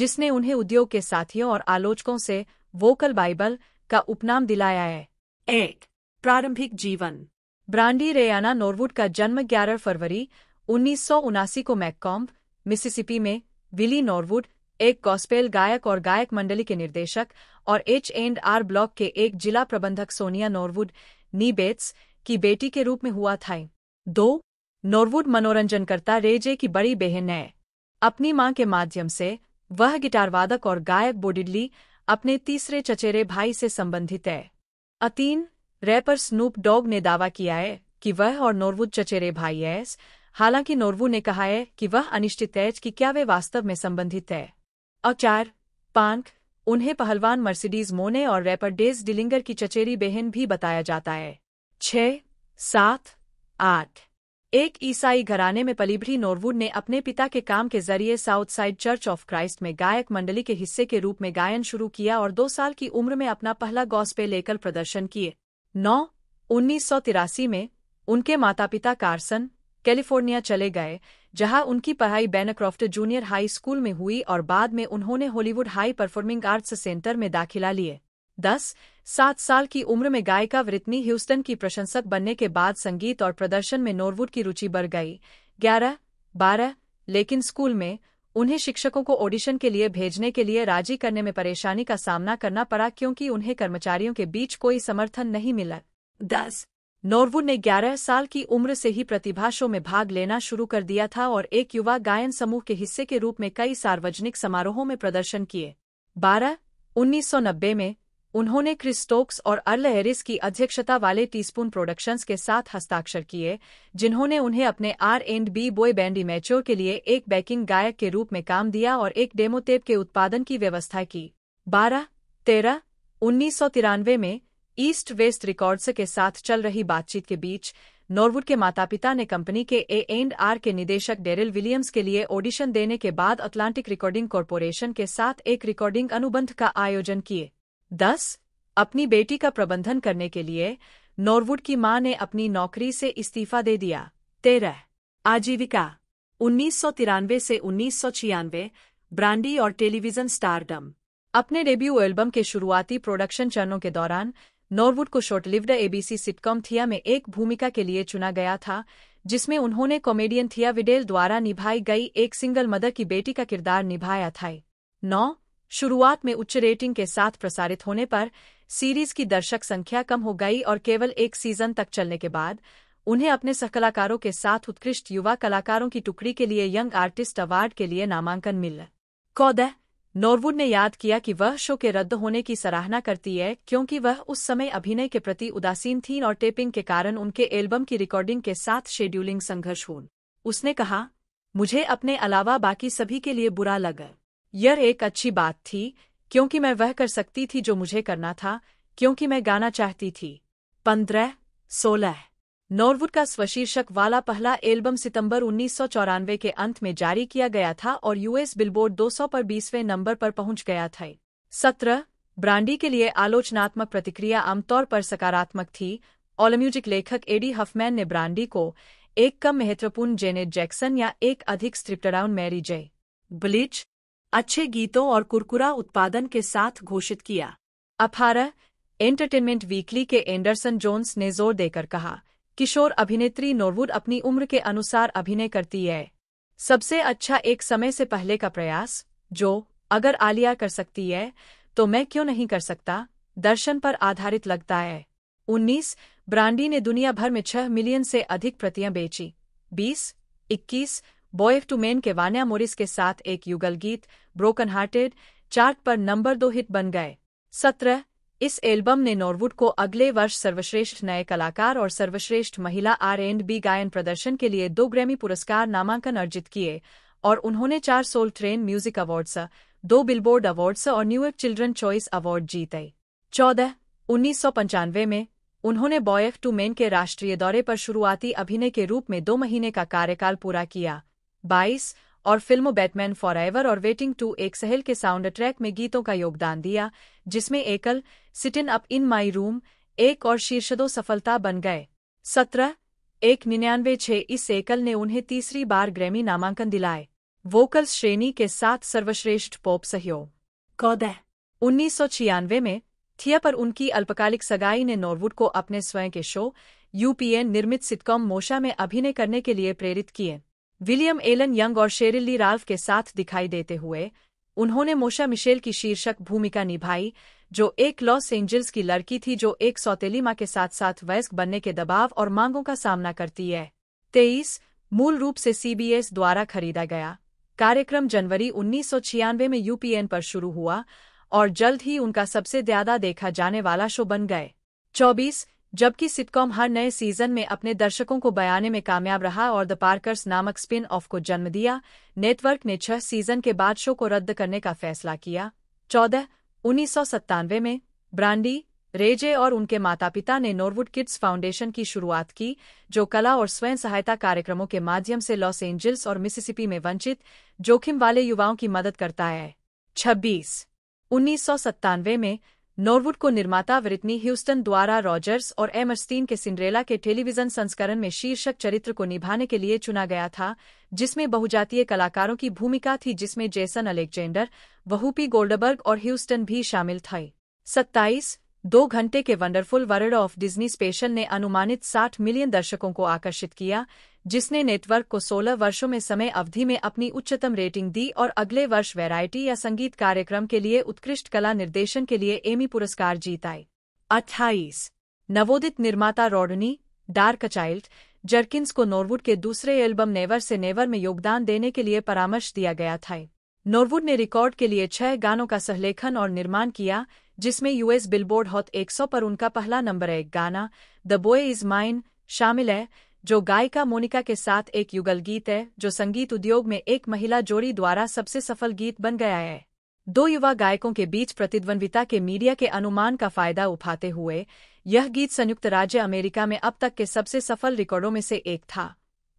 जिसने उन्हें उद्योग के साथियों और आलोचकों से वोकल बाइबल का उपनाम दिलाया है एक प्रारंभिक जीवन ब्रांडी रेयाना नॉरवुड का जन्म 11 फरवरी उन्नीस को मैककॉम्ब मिसिसिपी में विली नॉरवुड एक गॉस्पेल गायक और गायक मंडली के निर्देशक और एच एंड आर ब्लॉक के एक जिला प्रबंधक सोनिया नॉरवुड नीबेट्स की बेटी के रूप में हुआ था दो नॉरवुड मनोरंजनकर्ता रेजे की बड़ी बहन है अपनी मां के माध्यम से वह गिटारवादक और गायक बोडिडली अपने तीसरे चचेरे भाई से संबंधित है अतीन रैपर स्नूप डॉग ने दावा किया है कि वह और नॉरवुड चचेरे भाई है हालांकि नोरवू ने कहा है कि वह अनिश्चित है कि क्या वे वास्तव में संबंधित है चार पांक उन्हें पहलवान मर्सिडीज मोने और रैपर डेज डिलिंगर की चचेरी बहन भी बताया जाता है छह सात आठ एक ईसाई घराने में पलीभरी नोरवुड ने अपने पिता के काम के जरिए South Side Church of Christ में गायक मंडली के हिस्से के रूप में गायन शुरू किया और दो साल की उम्र में अपना पहला पे लेकर प्रदर्शन किए नौ उन्नीस में उनके माता पिता कार्सन कैलिफोर्निया चले गए जहां उनकी पढ़ाई बैनक्रॉफ्ट जूनियर हाई स्कूल में हुई और बाद में उन्होंने Hollywood High performing arts centre में दाखिला लिए दस सात साल की उम्र में गायिका व्रितनी ह्यूस्टन की प्रशंसक बनने के बाद संगीत और प्रदर्शन में नोरवुड की रुचि बढ़ गई ग्यारह बारह लेकिन स्कूल में उन्हें शिक्षकों को ऑडिशन के लिए भेजने के लिए राजी करने में परेशानी का सामना करना पड़ा क्योंकि उन्हें कर्मचारियों के बीच कोई समर्थन नहीं मिला दस नॉर्वुड ने 11 साल की उम्र से ही प्रतिभा शो में भाग लेना शुरू कर दिया था और एक युवा गायन समूह के हिस्से के रूप में कई सार्वजनिक समारोहों में प्रदर्शन किए बारह 1990 में उन्होंने क्रिस्टोक्स और अर्ल हैरिस की अध्यक्षता वाले टीस्पून प्रोडक्शंस के साथ हस्ताक्षर किए जिन्होंने उन्हें अपने R and B boy band Immature के लिए एक बैकिंग गायक के रूप में काम दिया और एक डेमोटेप के उत्पादन की व्यवस्था की बारह तेरह उन्नीस में ईस्ट वेस्ट रिकॉर्ड्स के साथ चल रही बातचीत के बीच नॉरवुड के माता पिता ने कंपनी के ए एंड आर के निदेशक डेरिल विलियम्स के लिए ऑडिशन देने के बाद अटलांटिक रिकॉर्डिंग कॉरपोरेशन के साथ एक रिकॉर्डिंग अनुबंध का आयोजन किए दस अपनी बेटी का प्रबंधन करने के लिए नॉरवुड की मां ने अपनी नौकरी से इस्तीफा दे दिया तेरह आजीविका उन्नीस से उन्नीस ब्रांडी और टेलीविजन स्टारडम अपने डेब्यू एल्बम के शुरुआती प्रोडक्शन चरणों के दौरान नॉरवुड को शॉर्टलिव्ड एबीसी सिटकॉम थिया में एक भूमिका के लिए चुना गया था जिसमें उन्होंने कॉमेडियन थिया विडेल द्वारा निभाई गई एक सिंगल मदर की बेटी का किरदार निभाया था नौ शुरुआत में उच्च रेटिंग के साथ प्रसारित होने पर सीरीज की दर्शक संख्या कम हो गई और केवल एक सीजन तक चलने के बाद उन्हें अपने सहकलाकारों के साथ उत्कृष्ट युवा कलाकारों की टुकड़ी के लिए यंग आर्टिस्ट अवार्ड के लिए नामांकन मिल कौदह नॉरवुड ने याद किया कि वह शो के रद्द होने की सराहना करती है क्योंकि वह उस समय अभिनय के प्रति उदासीन थीं और टेपिंग के कारण उनके एल्बम की रिकॉर्डिंग के साथ शेड्यूलिंग संघर्ष हुआ उसने कहा मुझे अपने अलावा बाकी सभी के लिए बुरा लगा यह एक अच्छी बात थी क्योंकि मैं वह कर सकती थी जो मुझे करना था क्योंकि मैं गाना चाहती थी पंद्रह सोलह नॉरवुड का स्वशीर्षक वाला पहला एल्बम सितंबर उन्नीस के अंत में जारी किया गया था और यूएस बिलबोर्ड 200 पर 20वें नंबर पर पहुंच गया था सत्रह ब्रांडी के लिए आलोचनात्मक प्रतिक्रिया आमतौर पर सकारात्मक थी ऑलम्यूजिक लेखक एडी हफमैन ने ब्रांडी को एक कम महत्वपूर्ण जेनेट जैक्सन या एक अधिक स्ट्रिप्टडाउन मैरी जय ब्लिच अच्छे गीतों और कुरकुरा उत्पादन के साथ घोषित किया अठारह एंटरटेनमेंट वीकली के एंडरसन जोन्स ने जोर देकर कहा किशोर अभिनेत्री नोरवुड अपनी उम्र के अनुसार अभिनय करती है सबसे अच्छा एक समय से पहले का प्रयास जो अगर आलिया कर सकती है तो मैं क्यों नहीं कर सकता दर्शन पर आधारित लगता है उन्नीस ब्रांडी ने दुनिया भर में छह मिलियन से अधिक प्रतियां बेची बीस इक्कीस बॉय टू मेन के वान्या मोरिस के साथ एक युगल गीत ब्रोकन हार्टेड चार्ट पर नंबर दो हिट बन गए सत्रह इस एल्बम ने नॉरवुड को अगले वर्ष सर्वश्रेष्ठ नए कलाकार और सर्वश्रेष्ठ महिला आर एंड बी गायन प्रदर्शन के लिए दो ग्रैमी पुरस्कार नामांकन अर्जित किए और उन्होंने चार सोल ट्रेन म्यूजिक अवार्ड्स दो बिलबोर्ड अवार्ड्स और न्यूयॉर्क चिल्ड्रन चॉइस अवार्ड जीते चौदह उन्नीस में उन्होंने बॉयफ टू मेन के राष्ट्रीय दौरे पर शुरुआती अभिनय के रूप में दो महीने का कार्यकाल पूरा किया बाईस और फिल्म बैटमैन फॉर एवर और वेटिंग टू एक सहेल के साउंड ट्रैक में गीतों का योगदान दिया जिसमें एकल सिटिन अप इन माई रूम एक और शीर्षदो सफलता बन गए सत्रह एक निन्यानवे छः इस एकल ने उन्हें तीसरी बार ग्रैमी नामांकन दिलाए वोकल्स श्रेणी के साथ सर्वश्रेष्ठ पॉप सहयोग कौदह उन्नीस सौ छियानवे में थिया पर उनकी अल्पकालिक सगाई ने नॉरवुड को अपने स्वयं के शो यूपीएन निर्मित सिटकॉम मोशा में अभिनय करने के लिए प्रेरित किए विलियम एलन यंग और शेरिल्ली राल्फ के साथ दिखाई देते हुए उन्होंने मोशा मिशेल की शीर्षक भूमिका निभाई जो एक लॉस एंजल्स की लड़की थी जो एक सौतेली माँ के साथ साथ वयस्क बनने के दबाव और मांगों का सामना करती है तेईस मूल रूप से सीबीएस द्वारा खरीदा गया कार्यक्रम जनवरी उन्नीस में यूपीएन पर शुरू हुआ और जल्द ही उनका सबसे ज्यादा देखा जाने वाला शो बन गए चौबीस जबकि सिटकॉम हर नए सीजन में अपने दर्शकों को बयाने में कामयाब रहा और द पार्कर्स नामक स्पिन ऑफ को जन्म दिया नेटवर्क ने छह सीजन के बाद शो को रद्द करने का फैसला किया चौदह उन्नीस में ब्रांडी रेजे और उनके माता पिता ने नॉरवुड किड्स फाउंडेशन की शुरुआत की जो कला और स्वयं सहायता कार्यक्रमों के माध्यम से लॉस एंजल्स और मिसिसिपी में वंचित जोखिम वाले युवाओं की मदद करता है छब्बीस उन्नीस में नॉरवुड को निर्माता विरिटनी ह्यूस्टन द्वारा रॉजर्स और एमरस्टीन के सिंड्रेला के टेलीविजन संस्करण में शीर्षक चरित्र को निभाने के लिए चुना गया था जिसमें बहुजातीय कलाकारों की भूमिका थी जिसमें जेसन अलेक्जेंडर वहूपी गोल्डबर्ग और ह्यूस्टन भी शामिल थे सत्ताईस दो घंटे के wonderful world of Disney special ने अनुमानित 60 मिलियन दर्शकों को आकर्षित किया जिसने नेटवर्क को 16 वर्षों में समय अवधि में अपनी उच्चतम रेटिंग दी और अगले वर्ष वैरायटी या संगीत कार्यक्रम के लिए उत्कृष्ट कला निर्देशन के लिए एमी पुरस्कार जीताए अट्ठाईस नवोदित निर्माता रोडनी डार्क चाइल्ड जर्किन्स को नॉर्वुड के दूसरे एल्बम नेवर से नेवर में योगदान देने के लिए परामर्श दिया गया था नॉर्वुड ने रिकॉर्ड के लिए छह गानों का सहलेखन और निर्माण किया जिसमें यूएस बिलबोर्ड हॉट 100 पर उनका पहला नंबर एक गाना द बॉय इज माइन शामिल है जो गायिका मोनिका के साथ एक युगल गीत है जो संगीत उद्योग में एक महिला जोड़ी द्वारा सबसे सफल गीत बन गया है दो युवा गायकों के बीच प्रतिद्वंद्विता के मीडिया के अनुमान का फायदा उठाते हुए यह गीत संयुक्त राज्य अमेरिका में अब तक के सबसे सफल रिकॉर्डों में से एक था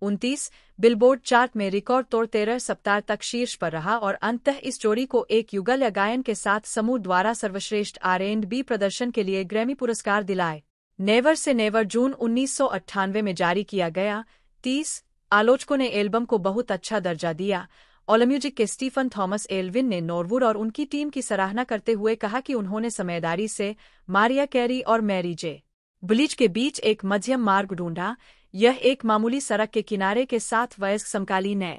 उनतीस बिलबोर्ड चार्ट में रिकॉर्ड तोड़ तेरह सप्ताह तक शीर्ष पर रहा और अंततः इस जोड़ी को एक युगल या गायन के साथ समूह द्वारा सर्वश्रेष्ठ आर एंड बी प्रदर्शन के लिए ग्रैमी पुरस्कार दिलाए नेवर से नेवर जून उन्नीस में जारी किया गया तीस आलोचकों ने एल्बम को बहुत अच्छा दर्जा दिया ओलम्यूजिक के स्टीफन थॉमस एल्विन ने नॉर्वुड और उनकी टीम की सराहना करते हुए कहा कि उन्होंने समयदारी से मारिया कैरी और मैरी जे ब्लीच के बीच एक मध्यम मार्ग ढूंढा यह एक मामूली सड़क के किनारे के साथ वयस्क समकालीन है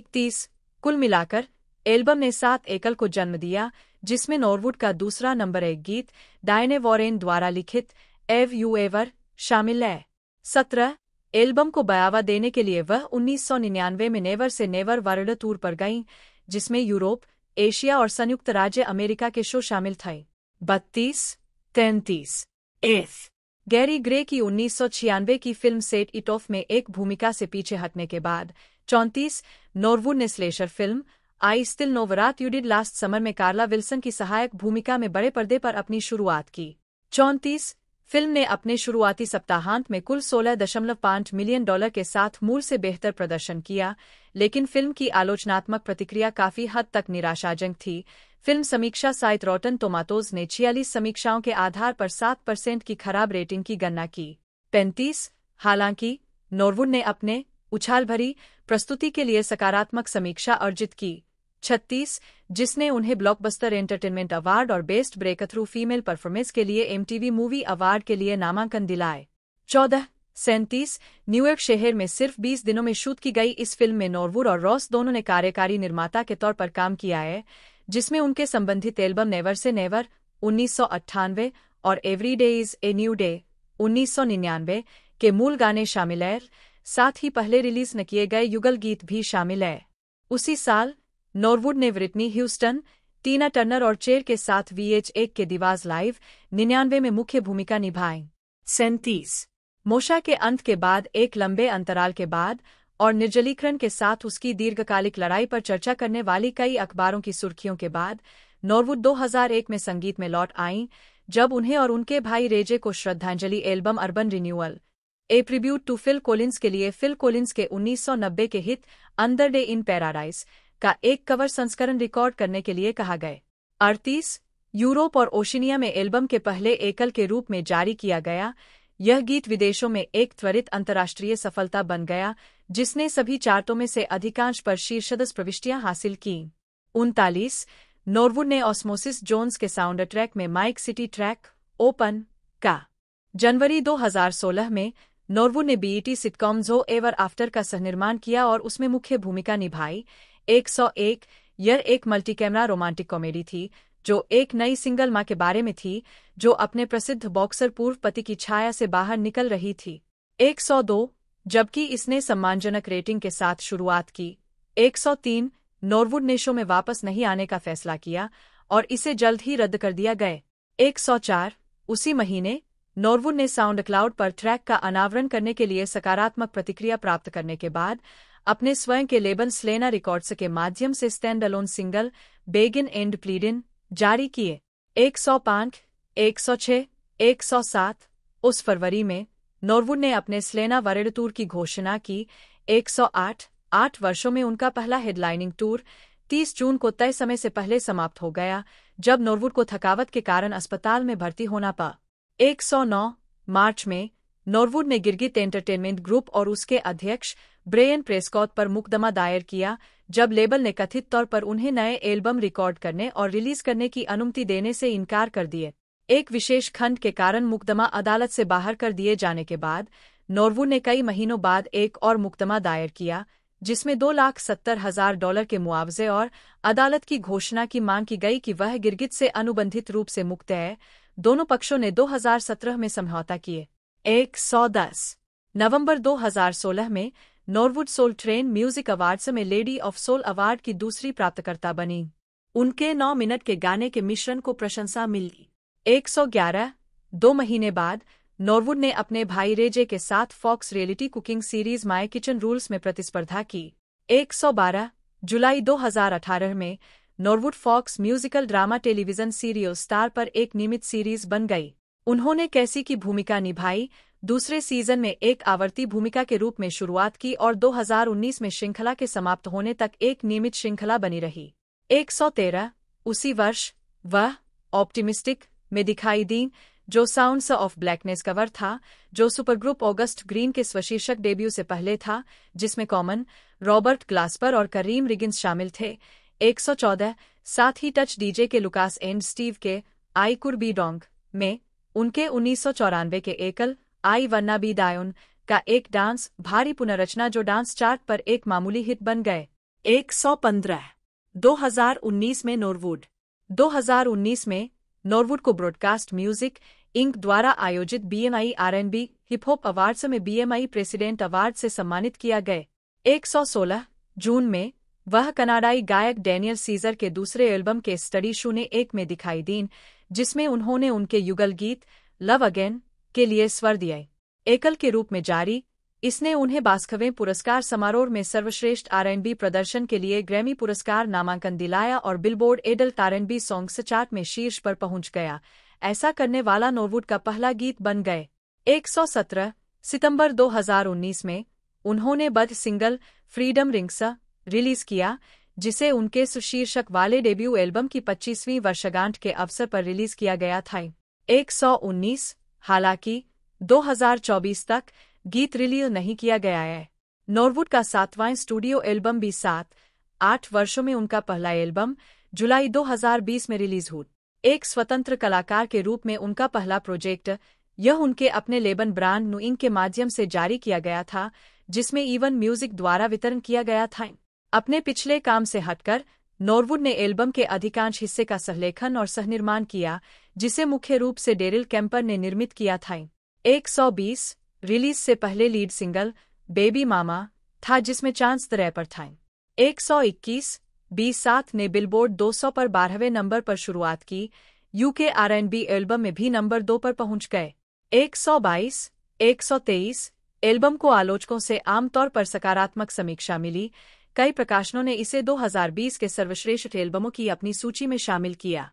इकतीस कुल मिलाकर एल्बम ने सात एकल को जन्म दिया जिसमें नॉर्वुड का दूसरा नंबर एक गीत डायने वॉरेन द्वारा लिखित एव यू एवर शामिल है सत्रह एल्बम को बयावा देने के लिए वह 1999 में never say never world tour पर गईं जिसमें यूरोप एशिया और संयुक्त राज्य अमेरिका के शो शामिल थे बत्तीस तैंतीस एस गैरी ग्रे की 1996 की फिल्म सेट इट ऑफ में एक भूमिका से पीछे हटने के बाद चौंतीस नॉर्वुड ने slasher film I still know what you did last summer में कार्ला विल्सन की सहायक भूमिका में बड़े पर्दे पर अपनी शुरुआत की चौंतीस फिल्म ने अपने शुरुआती सप्ताहांत में कुल 16.5 मिलियन डॉलर के साथ मूल से बेहतर प्रदर्शन किया लेकिन फिल्म की आलोचनात्मक प्रतिक्रिया काफी हद तक निराशाजनक थी फिल्म समीक्षा साइट रॉटन टोमाटोज ने छियालीस समीक्षाओं के आधार पर सात परसेंट की खराब रेटिंग की गणना की पैंतीस हालांकि नॉर्वुड ने अपने उछाल भरी प्रस्तुति के लिए सकारात्मक समीक्षा अर्जित की छत्तीस जिसने उन्हें ब्लॉकबस्टर एंटरटेनमेंट अवार्ड और best breakthrough female performance के लिए एमटीवी मूवी अवार्ड के लिए नामांकन दिलाए चौदह सैंतीस न्यूयॉर्क शहर में सिर्फ 20 दिनों में शूट की गई इस फिल्म में नॉरवुड और रॉस दोनों ने कार्यकारी निर्माता के तौर पर काम किया है जिसमें उनके संबंधित एल्बम नेवर से नेवर उन्नीस और every day is a new day उन्नीस के मूल गाने शामिल है साथ ही पहले रिलीज न किए गए युगल गीत भी शामिल है उसी साल नॉरवुड ने व्रिटनी ह्यूस्टन टीना टर्नर और चेर के साथ वीएच एक के दिवाज लाइव निन्यानवे में मुख्य भूमिका निभाई सैंतीस मोशा के अंत के बाद एक लंबे अंतराल के बाद और निर्जलीकरण के साथ उसकी दीर्घकालिक लड़ाई पर चर्चा करने वाली कई अखबारों की सुर्खियों के बाद नॉरवुड 2001 में संगीत में लौट आईं जब उन्हें और उनके भाई रेजे को श्रद्धांजलि album urban renewal a tribute to Phil Collins के लिए फिल कोलिंस के 1990 के हित अंदर डे इन पैराडाइज का एक कवर संस्करण रिकॉर्ड करने के लिए कहा गए अड़तीस यूरोप और ओशिनिया में एल्बम के पहले एकल के रूप में जारी किया गया यह गीत विदेशों में एक त्वरित अंतर्राष्ट्रीय सफलता बन गया जिसने सभी चार्टों में से अधिकांश पर शीर्षदस प्रविष्टियां हासिल की उनतालीस नॉर्वुड ने ऑस्मोसिस जोन्स के साउंड ट्रैक में माइक सिटी ट्रैक ओपन का जनवरी 2016 में नॉर्वुड ने बीईटी e सिटकॉम जो एवर आफ्टर का सहनिर्माण किया और उसमें मुख्य भूमिका निभाई 101 यह एक मल्टी कैमरा रोमांटिक कॉमेडी थी जो एक नई सिंगल माँ के बारे में थी जो अपने प्रसिद्ध बॉक्सर पूर्व पति की छाया से बाहर निकल रही थी 102 जबकि इसने सम्मानजनक रेटिंग के साथ शुरुआत की 103 नॉर्वुड ने शो में वापस नहीं आने का फैसला किया और इसे जल्द ही रद्द कर दिया गए 104 उसी महीने नॉर्वुड ने साउंड क्लाउड पर ट्रैक का अनावरण करने के लिए सकारात्मक प्रतिक्रिया प्राप्त करने के बाद अपने स्वयं के लेबल स्लेना रिकॉर्ड्स के माध्यम से stand alone single beggin' and pleadin' जारी किए एक सौ पांच एक सौ छह एक सौ सात उस फरवरी में नॉर्वुड ने अपने स्लेना वर्ल्ड टूर की घोषणा की 108 आठ वर्षों में उनका पहला हेडलाइनिंग टूर 30 जून को तय समय से पहले समाप्त हो गया जब नॉर्वुड को थकावट के कारण अस्पताल में भर्ती होना पा 109 मार्च में नॉरवुड ने गिरगित एंटरटेनमेंट ग्रुप और उसके अध्यक्ष ब्रेयन प्रेस्कॉट पर मुकदमा दायर किया जब लेबल ने कथित तौर पर उन्हें नए एल्बम रिकॉर्ड करने और रिलीज करने की अनुमति देने से इनकार कर दिए एक विशेष खंड के कारण मुकदमा अदालत से बाहर कर दिए जाने के बाद नॉरवुड ने कई महीनों बाद एक और मुकदमा दायर किया जिसमें दो लाख सत्तर हजार डॉलर के मुआवजे और अदालत की घोषणा की मांग की गई कि वह गिरगित से अनुबंधित रूप से मुक्त है दोनों पक्षों ने 2017 में समझौता किए एक सौ दस नवंबर 2016 में Norwood Soul Train Music Awards में लेडी ऑफ सोल अवार्ड की दूसरी प्राप्तकर्ता बनी उनके नौ मिनट के गाने के मिश्रण को प्रशंसा मिली 111 दो महीने बाद नॉर्वुड ने अपने भाई रेजे के साथ Fox reality cooking series My Kitchen Rules में प्रतिस्पर्धा की 112 जुलाई 2018 में Norwood Fox musical drama television serial Star पर एक नियमित सीरीज बन गई उन्होंने कैसी की भूमिका निभाई दूसरे सीजन में एक आवर्ती भूमिका के रूप में शुरुआत की और 2019 में श्रृंखला के समाप्त होने तक एक नियमित श्रृंखला बनी रही 113 उसी वर्ष वह ऑप्टिमिस्टिक में दिखाई दी जो साउंड्स ऑफ ब्लैकनेस कवर था जो सुपरग्रुप ऑगस्ट ग्रीन के स्वशीर्षक डेब्यू से पहले था जिसमें कॉमन रॉबर्ट ग्लास्पर और करीम रिगिन्स शामिल थे 114 साथ ही टच डीजे के लुकास एंड स्टीव के आई बी डोंग में उनके उन्नीस के एकल आई वन्ना बी डायोन का एक डांस भारी पुनर्रचना जो डांस चार्ट पर एक मामूली हिट बन गए 115 2019 में नॉरवुड 2019 में नॉरवुड को ब्रॉडकास्ट म्यूजिक इंक द्वारा आयोजित BMI R and B hip hop awards में बीएमआई प्रेसिडेंट अवार्ड से सम्मानित किया गए 116 जून में वह कनाडाई गायक डैनियल सीजर के दूसरे एल्बम के स्टडी शून्य एक में दिखाई दीन जिसमें उन्होंने उनके युगल गीत लव अगेन के लिए स्वर दिए एकल के रूप में जारी इसने उन्हें बास्खवें पुरस्कार समारोह में सर्वश्रेष्ठ आरएनबी प्रदर्शन के लिए ग्रैमी पुरस्कार नामांकन दिलाया और Billboard adult R and B song chart में शीर्ष पर पहुंच गया ऐसा करने वाला नोवुड का पहला गीत बन गए 117 सितंबर 2019 में उन्होंने बद सिंगल फ्रीडम रिंग्स रिलीज किया जिसे उनके सुशीर्षक वाले डेब्यू एल्बम की 25वीं वर्षगांठ के अवसर पर रिलीज किया गया था 119 हालांकि 2024 तक गीत रिलीज नहीं किया गया है नॉरवुड का सातवां स्टूडियो एल्बम भी सात आठ वर्षों में उनका पहला एल्बम जुलाई 2020 में रिलीज हुआ एक स्वतंत्र कलाकार के रूप में उनका पहला प्रोजेक्ट यह उनके अपने लेबन ब्रांड नुइंग के माध्यम से जारी किया गया था जिसमें इवन म्यूजिक द्वारा वितरण किया गया था अपने पिछले काम से हटकर नॉरवुड ने एल्बम के अधिकांश हिस्से का सहलेखन और सहनिर्माण किया जिसे मुख्य रूप से डेरिल कैंपर ने निर्मित किया था 120 रिलीज से पहले लीड सिंगल बेबी मामा था जिसमें चांस द पर था 121 सात ने बिलबोर्ड 200 पर बारहवें नंबर पर शुरुआत की यूके बी एल्बम में भी नंबर दो पर पहुंच गए 122, 123 एल्बम को आलोचकों से आमतौर पर सकारात्मक समीक्षा मिली कई प्रकाशनों ने इसे 2020 के सर्वश्रेष्ठ एल्बमों की अपनी सूची में शामिल किया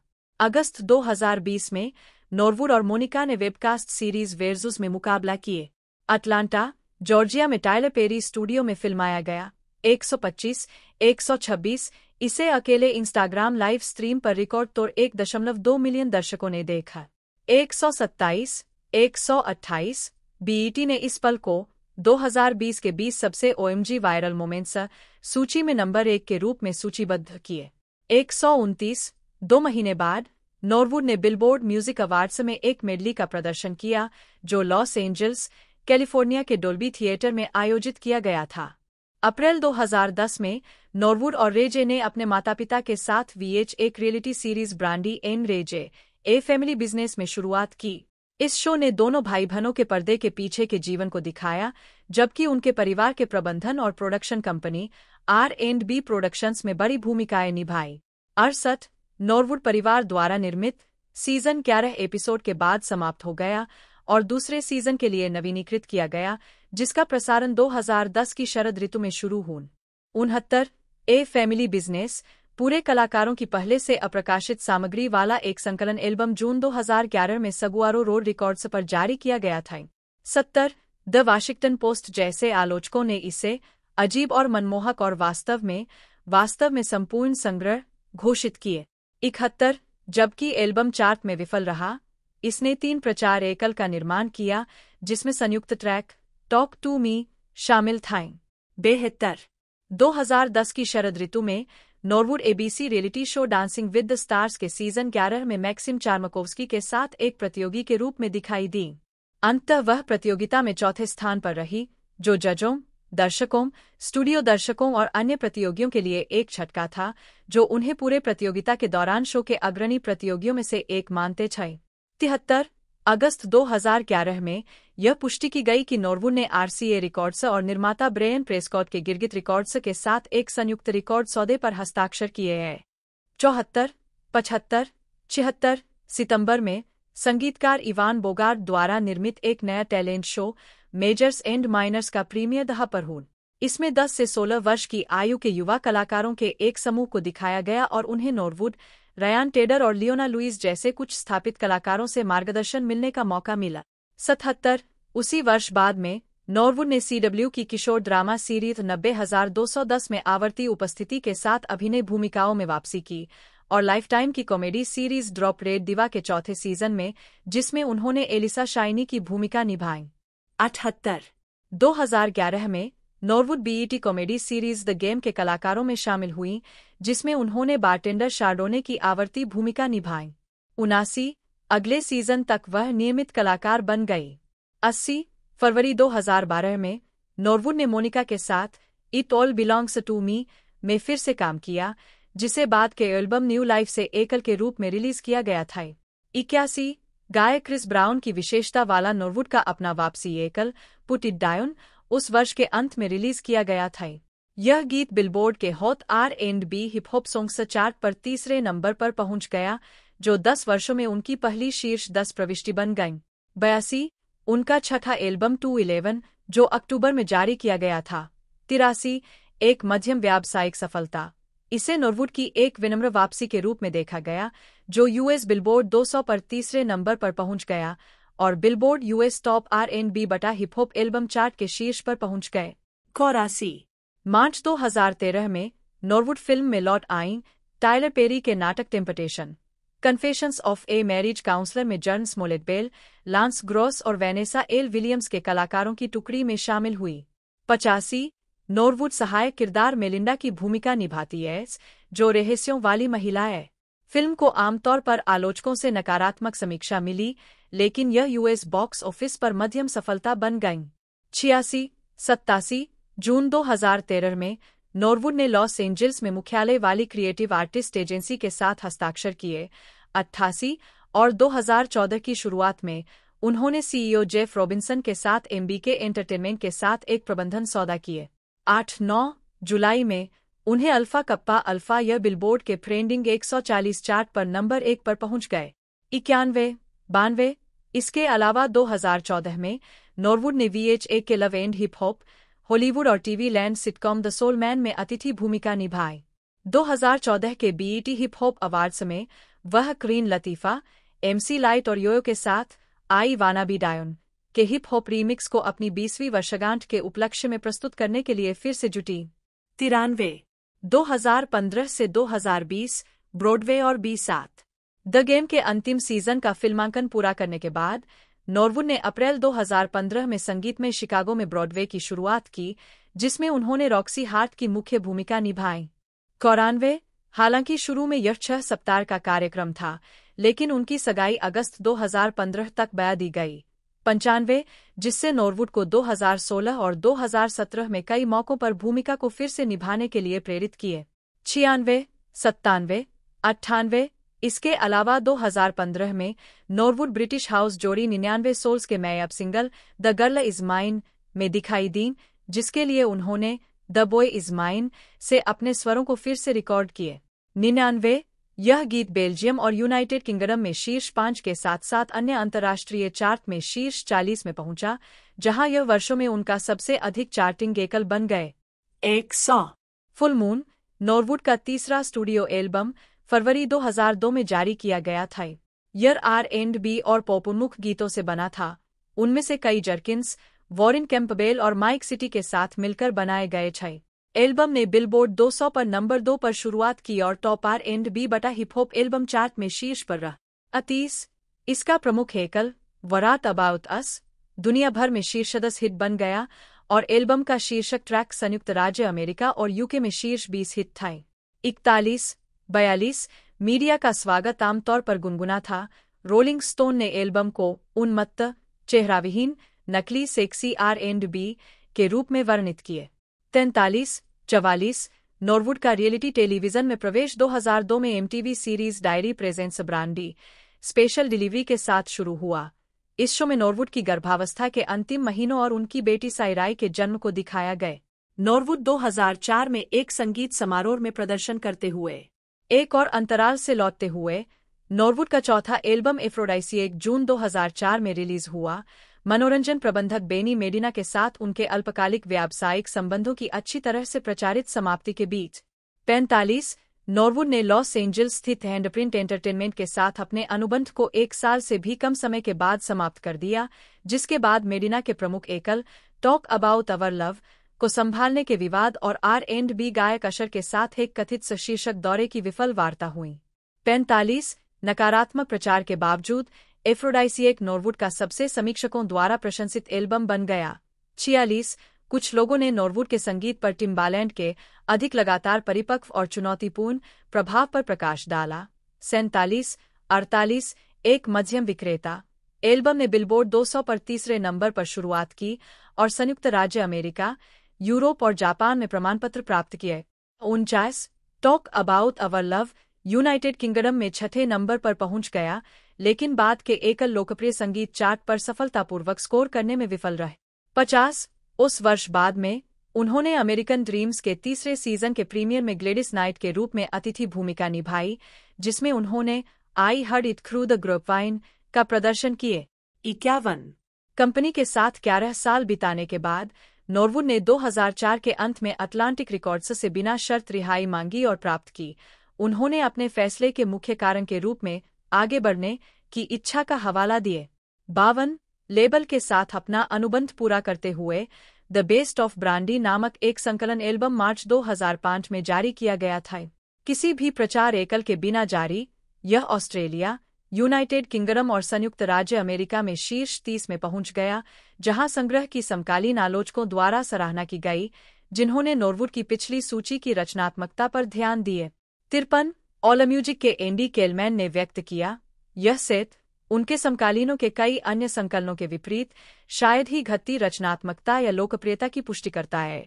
अगस्त 2020 में नॉर्वुड और मोनिका ने वेबकास्ट सीरीज वेर्जुस में मुकाबला किए अटलांटा जॉर्जिया में टाइलर पेरी स्टूडियो में फिल्माया गया 125, 126 इसे अकेले इंस्टाग्राम लाइव स्ट्रीम पर रिकॉर्ड तोड़ एक दशमलव दो मिलियन दर्शकों ने देखा 127, 128, बीईटी ने इस पल को 2020 के 20 सबसे ओएमजी वायरल मोमेंट्स सूची में नंबर एक के रूप में सूचीबद्ध किए एक दो महीने बाद नॉर्वुड ने बिलबोर्ड म्यूजिक अवार्ड्स में एक मेडली का प्रदर्शन किया जो लॉस एंजल्स कैलिफोर्निया के डोल्बी थिएटर में आयोजित किया गया था अप्रैल 2010 में नॉर्वुड और रेजे ने अपने माता पिता के साथ वीएच एक reality series Brandy and Ray J a family business में शुरुआत की इस शो ने दोनों भाई बहनों के पर्दे के पीछे के जीवन को दिखाया जबकि उनके परिवार के प्रबंधन और production company R and B productions में बड़ी भूमिकाएं निभाई अड़सठ नॉरवुड परिवार द्वारा निर्मित सीजन ग्यारह एपिसोड के बाद समाप्त हो गया और दूसरे सीजन के लिए नवीनीकृत किया गया जिसका प्रसारण 2010 की शरद ऋतु में शुरू हुन उनहत्तर ए फैमिली बिजनेस पूरे कलाकारों की पहले से अप्रकाशित सामग्री वाला एक संकलन एल्बम जून 2011 में सगुआरो रोड रिकॉर्ड्स पर जारी किया गया था सत्तर द वाशिंगटन पोस्ट जैसे आलोचकों ने इसे अजीब और मनमोहक और वास्तव में वास्तव में संपूर्ण संग्रह घोषित किए इकहत्तर जबकि एल्बम चार्ट में विफल रहा इसने तीन प्रचार एकल का निर्माण किया जिसमें संयुक्त ट्रैक टॉक टू मी शामिल था बेहतर 2010 की शरद ऋतु में Norwood ABC reality show dancing with the stars के सीजन 11 में मैक्सिम चार्मकोवस्की के साथ एक प्रतियोगी के रूप में दिखाई दी अंततः वह प्रतियोगिता में चौथे स्थान पर रही जो जजों दर्शकों स्टूडियो दर्शकों और अन्य प्रतियोगियों के लिए एक छटका था जो उन्हें पूरे प्रतियोगिता के दौरान शो के अग्रणी प्रतियोगियों में से एक मानते छय तिहत्तर अगस्त 2011 में यह पुष्टि की गई कि नॉर्वुड ने आरसीए रिकॉर्ड्स और निर्माता ब्रेयन प्रेस्कॉट के गिरगित रिकॉर्ड्स के साथ एक संयुक्त रिकॉर्ड सौदे पर हस्ताक्षर किए हैं चौहत्तर पचहत्तर छिहत्तर सितंबर में संगीतकार इवान बोगार्ड द्वारा निर्मित एक नया talent show majors and minors का प्रीमियर दहा पर हूं इसमें 10 से 16 वर्ष की आयु के युवा कलाकारों के एक समूह को दिखाया गया और उन्हें नॉर्वुड रयान टेडर और लियोना लुइस जैसे कुछ स्थापित कलाकारों से मार्गदर्शन मिलने का मौका मिला सतहत्तर उसी वर्ष बाद में नॉर्वुड ने सीडब्ल्यू की किशोर ड्रामा सीरीज नब्बे हजार दो सौ दस में आवर्ती उपस्थिति के साथ अभिनय भूमिकाओं में वापसी की और लाइफटाइम की कॉमेडी सीरीज ड्रॉप रेड दिवा के चौथे सीजन में जिसमें उन्होंने एलिसा शाइनी की भूमिका निभाई अठहत्तर 2011 में Norwood BET e comedy series the game के कलाकारों में शामिल हुई जिसमें उन्होंने बारटेंडर शार्डोने की आवर्ती भूमिका निभाई उनासी अगले सीजन तक वह नियमित कलाकार बन गई अस्सी फरवरी 2012 में नॉर्वुड ने मोनिका के साथ it all belongs to me में फिर से काम किया जिसे बाद के एल्बम न्यू लाइफ से एकल के रूप में रिलीज किया गया था इक्यासी गायक क्रिस ब्राउन की विशेषता वाला नॉरवुड का अपना वापसी एकल पुट इट डायन उस वर्ष के अंत में रिलीज किया गया था यह गीत बिलबोर्ड के hot R and B hip hop songs chart पर तीसरे नंबर पर पहुंच गया जो दस वर्षों में उनकी पहली शीर्ष दस प्रविष्टि बन गई बयासी उनका छठा एल्बम टू इलेवन जो अक्टूबर में जारी किया गया था तिरासी एक मध्यम व्यावसायिक सफलता इसे नॉरवुड की एक विनम्र वापसी के रूप में देखा गया जो यूएस बिलबोर्ड 200 पर तीसरे नंबर पर पहुंच गया और Billboard US top R and B बटा हिप हॉप एल्बम चार्ट के शीर्ष पर पहुंच गए कौरासी मार्च 2013 में नॉरवुड फिल्म में लौट आई टाइलर पेरी के नाटक temptation confessions of a marriage counselor में Jurnee Smollett Bell Lance Gross और वेनेसा एल विलियम्स के कलाकारों की टुकड़ी में शामिल हुई पचासी नॉरवुड सहायक किरदार मेलिंडा की भूमिका निभाती है जो रहस्यों वाली महिला है फिल्म को आमतौर पर आलोचकों से नकारात्मक समीक्षा मिली लेकिन यह यूएस बॉक्स ऑफिस पर मध्यम सफलता बन गई छियासी सत्तासी जून 2013 में नॉर्वुड ने लॉस एंजल्स में मुख्यालय वाली क्रिएटिव आर्टिस्ट एजेंसी के साथ हस्ताक्षर किए अट्ठासी और 2014 की शुरुआत में उन्होंने सीईओ e जेफ रॉबिन्सन के साथ एमबीके एंटरटेनमेंट के साथ एक प्रबंधन सौदा किए आठ नौ जुलाई में उन्हें अल्फा कप्पा अल्फा यह बिलबोर्ड के फ्रेंडिंग 140 चार्ट पर नंबर एक पर पहुंच गए इक्यानवे बानवे इसके अलावा 2014 में नॉर्वुड ने वी एच ए के love and hip hop Hollywood और TV land sitcom the soul man में अतिथि भूमिका निभाए 2014 के बीईटी हिप हॉप अवार्ड्स में वह क्रीन लतीफा एमसी लाइट और योयो के साथ आई वाना बी डायन के हिप हॉप रीमिक्स को अपनी बीसवीं वर्षगांठ के उपलक्ष्य में प्रस्तुत करने के लिए फिर से जुटी तिरानवे 2015 से 2020 ब्रॉडवे और बी सात द गेम के अंतिम सीजन का फिल्मांकन पूरा करने के बाद नॉर्वुड ने अप्रैल 2015 में संगीत में शिकागो में ब्रॉडवे की शुरुआत की जिसमें उन्होंने रॉक्सी हार्ट की मुख्य भूमिका निभाई कौरानवे हालांकि शुरू में यह छह सप्ताह का कार्यक्रम था लेकिन उनकी सगाई अगस्त 2015 तक बया दी गई पंचानवे जिससे नॉर्वुड को 2016 और 2017 में कई मौकों पर भूमिका को फिर से निभाने के लिए प्रेरित किए छियानवे सत्तानवे अट्ठानवे इसके अलावा 2015 में नॉर्वुड ब्रिटिश हाउस जोड़ी निन्यानवे सोल्स के map single the girl is mine में दिखाई दीन जिसके लिए उन्होंने द बॉय इज माइन से अपने स्वरों को फिर से रिकॉर्ड किए निन्यानवे यह गीत बेल्जियम और यूनाइटेड किंगडम में शीर्ष पांच के साथ साथ अन्य अंतर्राष्ट्रीय चार्ट में शीर्ष चालीस में पहुंचा जहां यह वर्षों में उनका सबसे अधिक चार्टिंग गेकल बन गए एक सौ फुल मून का तीसरा स्टूडियो एल्बम फरवरी 2002 में जारी किया गया था यर आर एंड बी और पोपुमुख गीतों से बना था उनमें से कई जर्किन्स वॉरिन कैंपबेल और माइक सिटी के साथ मिलकर बनाए गए छ एल्बम ने बिलबोर्ड 200 पर नंबर दो पर शुरुआत की और टॉप आर एंड बी बटा हिप हॉप एल्बम चार्ट में शीर्ष पर रहा अतीस इसका प्रमुख एकल वरात अबाउत अस दुनिया भर में शीर्षदस हिट बन गया और एल्बम का शीर्षक ट्रैक संयुक्त राज्य अमेरिका और यूके में शीर्ष बीस हिट था इकतालीस बयालीस मीडिया का स्वागत आमतौर पर गुनगुना था रोलिंग स्टोन ने एल्बम को उन्मत्त चेहराविहीन नकली सेक्सी आर एंड बी के रूप में वर्णित किए तैंतालीस चवालीस नॉर्वुड का रियलिटी टेलीविजन में प्रवेश 2002 में MTV series diary presents Brandy special delivery के साथ शुरू हुआ इस शो में नॉर्वुड की गर्भावस्था के अंतिम महीनों और उनकी बेटी साइराई के जन्म को दिखाया गए नॉरवुड 2004 में एक संगीत समारोह में प्रदर्शन करते हुए एक और अंतराल से लौटते हुए नॉर्वुड का चौथा एल्बम एफ्रोडाइसी एक जून 2004 में रिलीज हुआ मनोरंजन प्रबंधक बेनी मेडिना के साथ उनके अल्पकालिक व्यावसायिक संबंधों की अच्छी तरह से प्रचारित समाप्ति के बीच पैंतालीस नॉर्वुड ने लॉस एंजल्स स्थित हैंडप्रिंट एंटरटेनमेंट के साथ अपने अनुबंध को एक साल से भी कम समय के बाद समाप्त कर दिया जिसके बाद मेडिना के प्रमुख एकल टॉक अबाउट अवर लव को संभालने के विवाद और आर एंड बी गायक अशर के साथ एक कथित शीर्षक दौरे की विफल वार्ता हुई पैंतालीस नकारात्मक प्रचार के बावजूद एफ्रोडाइसिएक नॉरवुड का सबसे समीक्षकों द्वारा प्रशंसित एल्बम बन गया छियालीस कुछ लोगों ने नॉरवुड के संगीत पर टिम्बालैंड के अधिक लगातार परिपक्व और चुनौतीपूर्ण प्रभाव पर प्रकाश डाला सैंतालीस अड़तालीस एक मध्यम विक्रेता एल्बम ने बिलबोर्ड 200 पर तीसरे नंबर पर शुरुआत की और संयुक्त राज्य अमेरिका यूरोप और जापान में प्रमाण पत्र प्राप्त किए उनचास talk about our love United Kingdom में छठे नंबर पर पहुंच गया लेकिन बाद के एकल लोकप्रिय संगीत चार्ट पर सफलतापूर्वक स्कोर करने में विफल रहे पचास उस वर्ष बाद में उन्होंने अमेरिकन ड्रीम्स के तीसरे सीजन के प्रीमियर में ग्लेडिस नाइट के रूप में अतिथि भूमिका निभाई जिसमें उन्होंने I heard it through the grapevine का प्रदर्शन किए इक्यावन कंपनी के साथ ग्यारह साल बिताने के बाद नॉर्वुड ने 2004 के अंत में अटलांटिक रिकॉर्ड्स से बिना शर्त रिहाई मांगी और प्राप्त की उन्होंने अपने फैसले के मुख्य कारण के रूप में आगे बढ़ने की इच्छा का हवाला दिए बावन लेबल के साथ अपना अनुबंध पूरा करते हुए द बेस्ट ऑफ ब्रांडी नामक एक संकलन एल्बम मार्च 2005 में जारी किया गया था किसी भी प्रचार एकल के बिना जारी यह ऑस्ट्रेलिया यूनाइटेड किंगडम और संयुक्त राज्य अमेरिका में शीर्ष तीस में पहुंच गया जहां संग्रह की समकालीन आलोचकों द्वारा सराहना की गई जिन्होंने नॉरवुड की पिछली सूची की रचनात्मकता पर ध्यान दिए तिरपन ऑल म्यूजिक के एंडी केलमैन ने व्यक्त किया यह सेत उनके समकालीनों के कई अन्य संकलनों के विपरीत शायद ही घटती रचनात्मकता या लोकप्रियता की पुष्टि करता है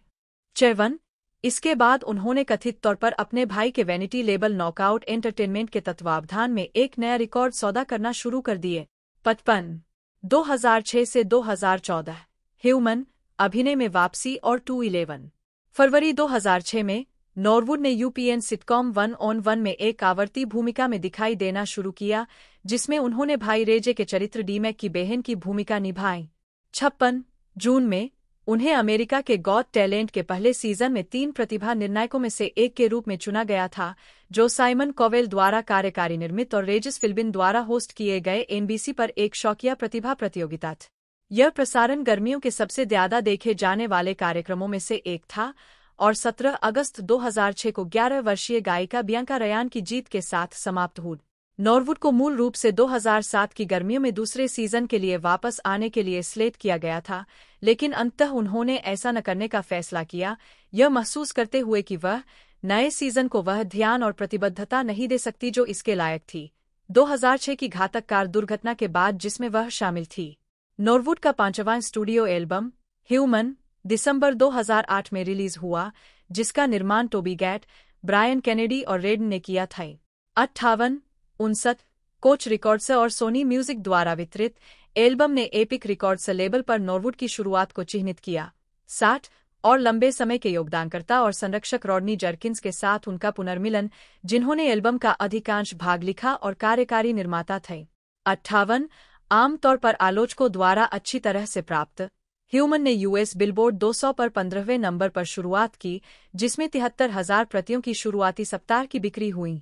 चैवन इसके बाद उन्होंने कथित तौर पर अपने भाई के वैनिटी लेबल नॉकआउट एंटरटेनमेंट के तत्वावधान में एक नया रिकॉर्ड सौदा करना शुरू कर दिए पचपन 2006 से 2014 ह्यूमन अभिनय में वापसी और टू इलेवन फरवरी 2006 में नॉरवुड ने UPN sitcom one on one में एक आवर्ती भूमिका में दिखाई देना शुरू किया जिसमें उन्होंने भाई रेजे के चरित्र डीमैक की बहन की भूमिका निभाई छप्पन जून में उन्हें अमेरिका के गॉड टैलेंट के पहले सीजन में तीन प्रतिभा निर्णायकों में से एक के रूप में चुना गया था जो साइमन कोवेल द्वारा कार्यकारी निर्मित और रेजिस फिल्बिन द्वारा होस्ट किए गए एनबीसी पर एक शौकिया प्रतिभा प्रतियोगिता थी यह प्रसारण गर्मियों के सबसे ज्यादा देखे जाने वाले कार्यक्रमों में से एक था और 17 अगस्त 2006 को 11 वर्षीय गायिका बियांका रयान की जीत के साथ समाप्त हुई नॉरवुड को मूल रूप से 2007 की गर्मियों में दूसरे सीजन के लिए वापस आने के लिए स्लेट किया गया था लेकिन अंततः उन्होंने ऐसा न करने का फैसला किया यह महसूस करते हुए कि वह नए सीजन को वह ध्यान और प्रतिबद्धता नहीं दे सकती जो इसके लायक थी 2006 की घातक कार दुर्घटना के बाद जिसमें वह शामिल थी नॉरवुड का पांचवां स्टूडियो एल्बम ह्यूमन दिसंबर 2008 में रिलीज हुआ जिसका निर्माण टोबी गैट ब्रायन कैनेडी और रेड ने किया था अट्ठावन उनसठ कोच रिकॉर्ड्स और सोनी म्यूजिक द्वारा वितरित एल्बम ने एपिक रिकॉर्ड से लेबल पर नॉरवुड की शुरुआत को चिन्हित किया साठ और लंबे समय के योगदानकर्ता और संरक्षक रॉडनी जर्किन्स के साथ उनका पुनर्मिलन जिन्होंने एल्बम का अधिकांश भाग लिखा और कार्यकारी निर्माता थे अट्ठावन आमतौर पर आलोचकों द्वारा अच्छी तरह से प्राप्त ह्यूमन ने यूएस बिलबोर्ड 200 पर पंद्रहवें नंबर पर शुरुआत की जिसमें तिहत्तर हजार प्रतियों की शुरुआती सप्ताह की बिक्री हुई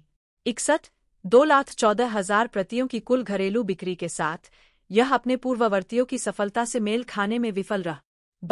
इकसठ दो लाख चौदह हजार प्रतियों की कुल घरेलू बिक्री के साथ यह अपने पूर्ववर्तियों की सफलता से मेल खाने में विफल रहा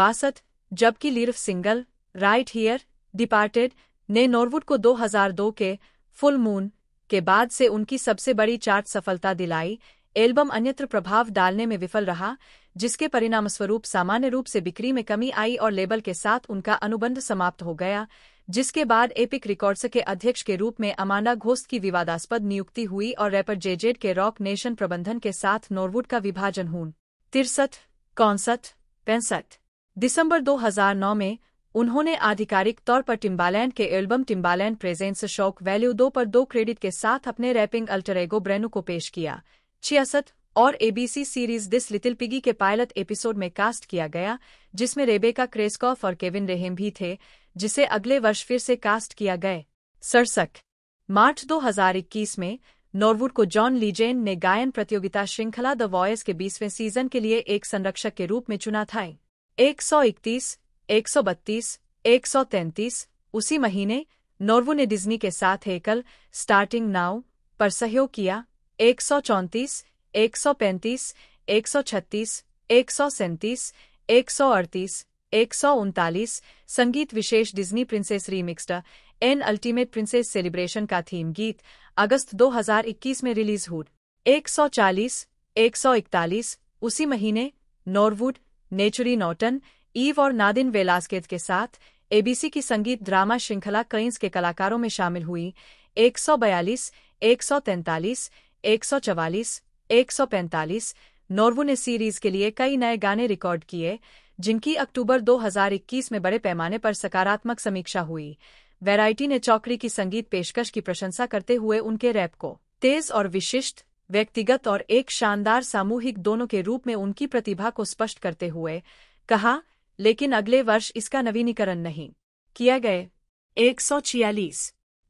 बासठ जबकि लीर्फ सिंगल राइट हियर डिपार्टेड ने नॉरवुड को 2002 के फुल मून के बाद से उनकी सबसे बड़ी चार्ट सफलता दिलाई एल्बम अन्यत्र प्रभाव डालने में विफल रहा जिसके परिणामस्वरूप सामान्य रूप से बिक्री में कमी आई और लेबल के साथ उनका अनुबंध समाप्त हो गया जिसके बाद एपिक रिकॉर्ड्स के अध्यक्ष के रूप में अमांडा घोष की विवादास्पद नियुक्ति हुई और रैपर जेजेड के रॉक नेशन प्रबंधन के साथ नॉरवुड का विभाजन हुन तिरसठ कौसठ पैंसठ दिसंबर 2009 में उन्होंने आधिकारिक तौर पर टिम्बालैंड के album Timbaland presents shock value दो पर दो क्रेडिट के साथ अपने रैपिंग अल्टरेगो ब्रेनू को पेश किया छियासठ और ABC series this little piggy के पायलट एपिसोड में कास्ट किया गया जिसमें रेबेका क्रेस्कॉफ और केविन रेहेम भी थे जिसे अगले वर्ष फिर से कास्ट किया गए सरसक मार्च 2021 में नॉर्वुड को जॉन लीजेन ने गायन प्रतियोगिता श्रृंखला द वॉयस के बीसवें सीजन के लिए एक संरक्षक के रूप में चुना था एक सौ इकतीस एक सौ बत्तीस एक सौ तैंतीस उसी महीने नॉर्वो ने डिज्नी के साथ एकल स्टार्टिंग नाउ पर सहयोग किया एक सौ चौंतीस एक सौ पैंतीस एक सौ छत्तीस एक सौ सैंतीस एक सौ अड़तीस एक संगीत विशेष Disney princess remixed an ultimate princess celebration का थीम गीत अगस्त 2021 में रिलीज हुड 140, 141 उसी महीने नॉरवुड नेचुरी नॉटन ईव और नादिन वेलास्केत के साथ एबीसी की संगीत ड्रामा श्रृंखला कईंस के कलाकारों में शामिल हुई 142, 143, 144, 145 नॉर्वू ने सीरीज के लिए कई नए गाने रिकॉर्ड किए जिनकी अक्टूबर 2021 में बड़े पैमाने पर सकारात्मक समीक्षा हुई वैरायटी ने चौकड़ी की संगीत पेशकश की प्रशंसा करते हुए उनके रैप को तेज और विशिष्ट व्यक्तिगत और एक शानदार सामूहिक दोनों के रूप में उनकी प्रतिभा को स्पष्ट करते हुए कहा लेकिन अगले वर्ष इसका नवीनीकरण नहीं किया गए एक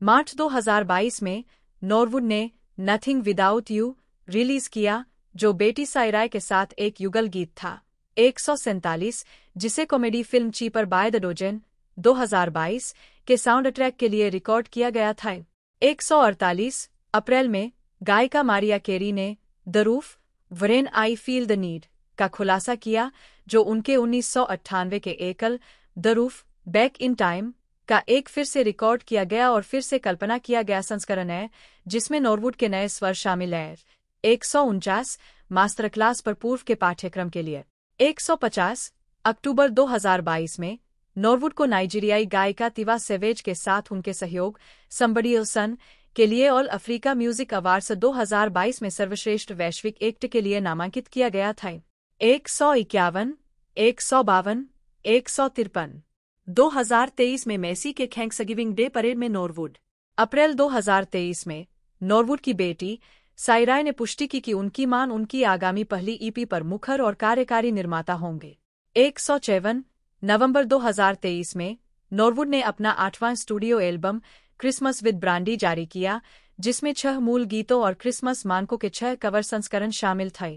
मार्च 2022 में नॉरवुड ने नथिंग विदाउट यू रिलीज किया जो बेटी सायराय के साथ एक युगल गीत था एक जिसे comedy film cheaper by the dozen 2022 के साउंड ट्रैक के लिए रिकॉर्ड किया गया था एक अप्रैल में गायिका मारिया केरी ने the roof when I feel the need का खुलासा किया जो उनके उन्नीस के एकल the roof back in time का एक फिर से रिकॉर्ड किया गया और फिर से कल्पना किया गया संस्करण है जिसमें नॉर्वुड के नए स्वर शामिल है एक मास्टर क्लास पर पूर्व के पाठ्यक्रम के लिए 150 अक्टूबर 2022 में नॉरवुड को नाइजीरियाई गायिका तिवा सेवेज के साथ उनके सहयोग संबड़ी सन के लिए ऑल अफ्रीका म्यूजिक अवार्ड्स 2022 में सर्वश्रेष्ठ वैश्विक एक्ट के लिए नामांकित किया गया था एक सौ इक्यावन एक सौ बावन एक सौ तिरपन दो हजार तेईस में मेसी के थैंक्सगिविंग डे परेड में नॉरवुड अप्रैल 2023 में नॉरवुड की बेटी साइराय ने पुष्टि की कि उनकी मान उनकी आगामी पहली ईपी पर मुखर और कार्यकारी निर्माता होंगे एक सौ चौवन नवम्बर दो हजार तेईस में नॉरवुड ने अपना आठवां studio album Christmas with Brandy जारी किया जिसमें छह मूल गीतों और क्रिसमस मानकों के छह कवर संस्करण शामिल थे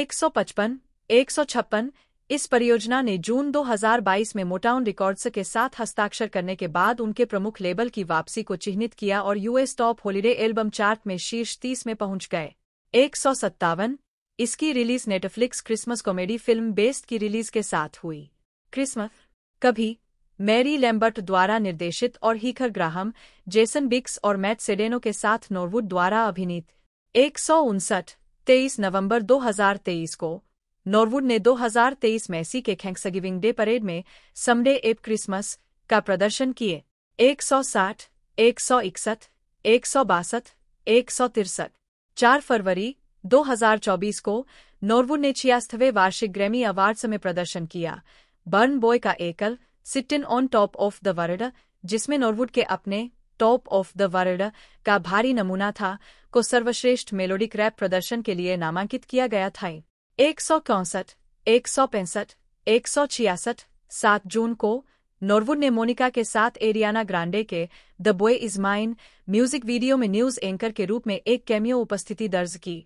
एक सौ पचपन एक सौ छप्पन इस परियोजना ने जून 2022 में मोटाउन रिकॉर्ड्स के साथ हस्ताक्षर करने के बाद उनके प्रमुख लेबल की वापसी को चिन्हित किया और US top holiday album chart में शीर्ष तीस में पहुंच गए एक इसकी release Netflix Christmas comedy film best की रिलीज के साथ हुई क्रिसमस कभी मैरी लैम्बर्ट द्वारा निर्देशित और हीखर ग्राहम जेसन बिक्स और मैट सेडेनो के साथ नॉरवुड द्वारा अभिनीत एक सौ उनसठ तेईस नवम्बर तेईस को नॉरवुड ने 2023 में सी के थैंक्सगिविंग डे परेड में समडे एप क्रिसमस का प्रदर्शन किए 160, एक सौ तिरसठ चार फरवरी 2024 को नॉरवुड ने छियासठवें वार्षिक ग्रैमी अवार्ड्स में प्रदर्शन किया बर्न बॉय का एकल sitting on top of the world जिसमें नॉरवुड के अपने टॉप ऑफ द वर्ल्ड का भारी नमूना था को सर्वश्रेष्ठ मेलोडिक रैप प्रदर्शन के लिए नामांकित किया गया था एक सौ चौसठ एक सौ पैंसठ एक सौ छियासठ सात जून को नॉर्वुड ने मोनिका के साथ एरियाना ग्रांडे के the boy is mine music video में न्यूज एंकर के रूप में एक कैमियो उपस्थिति दर्ज की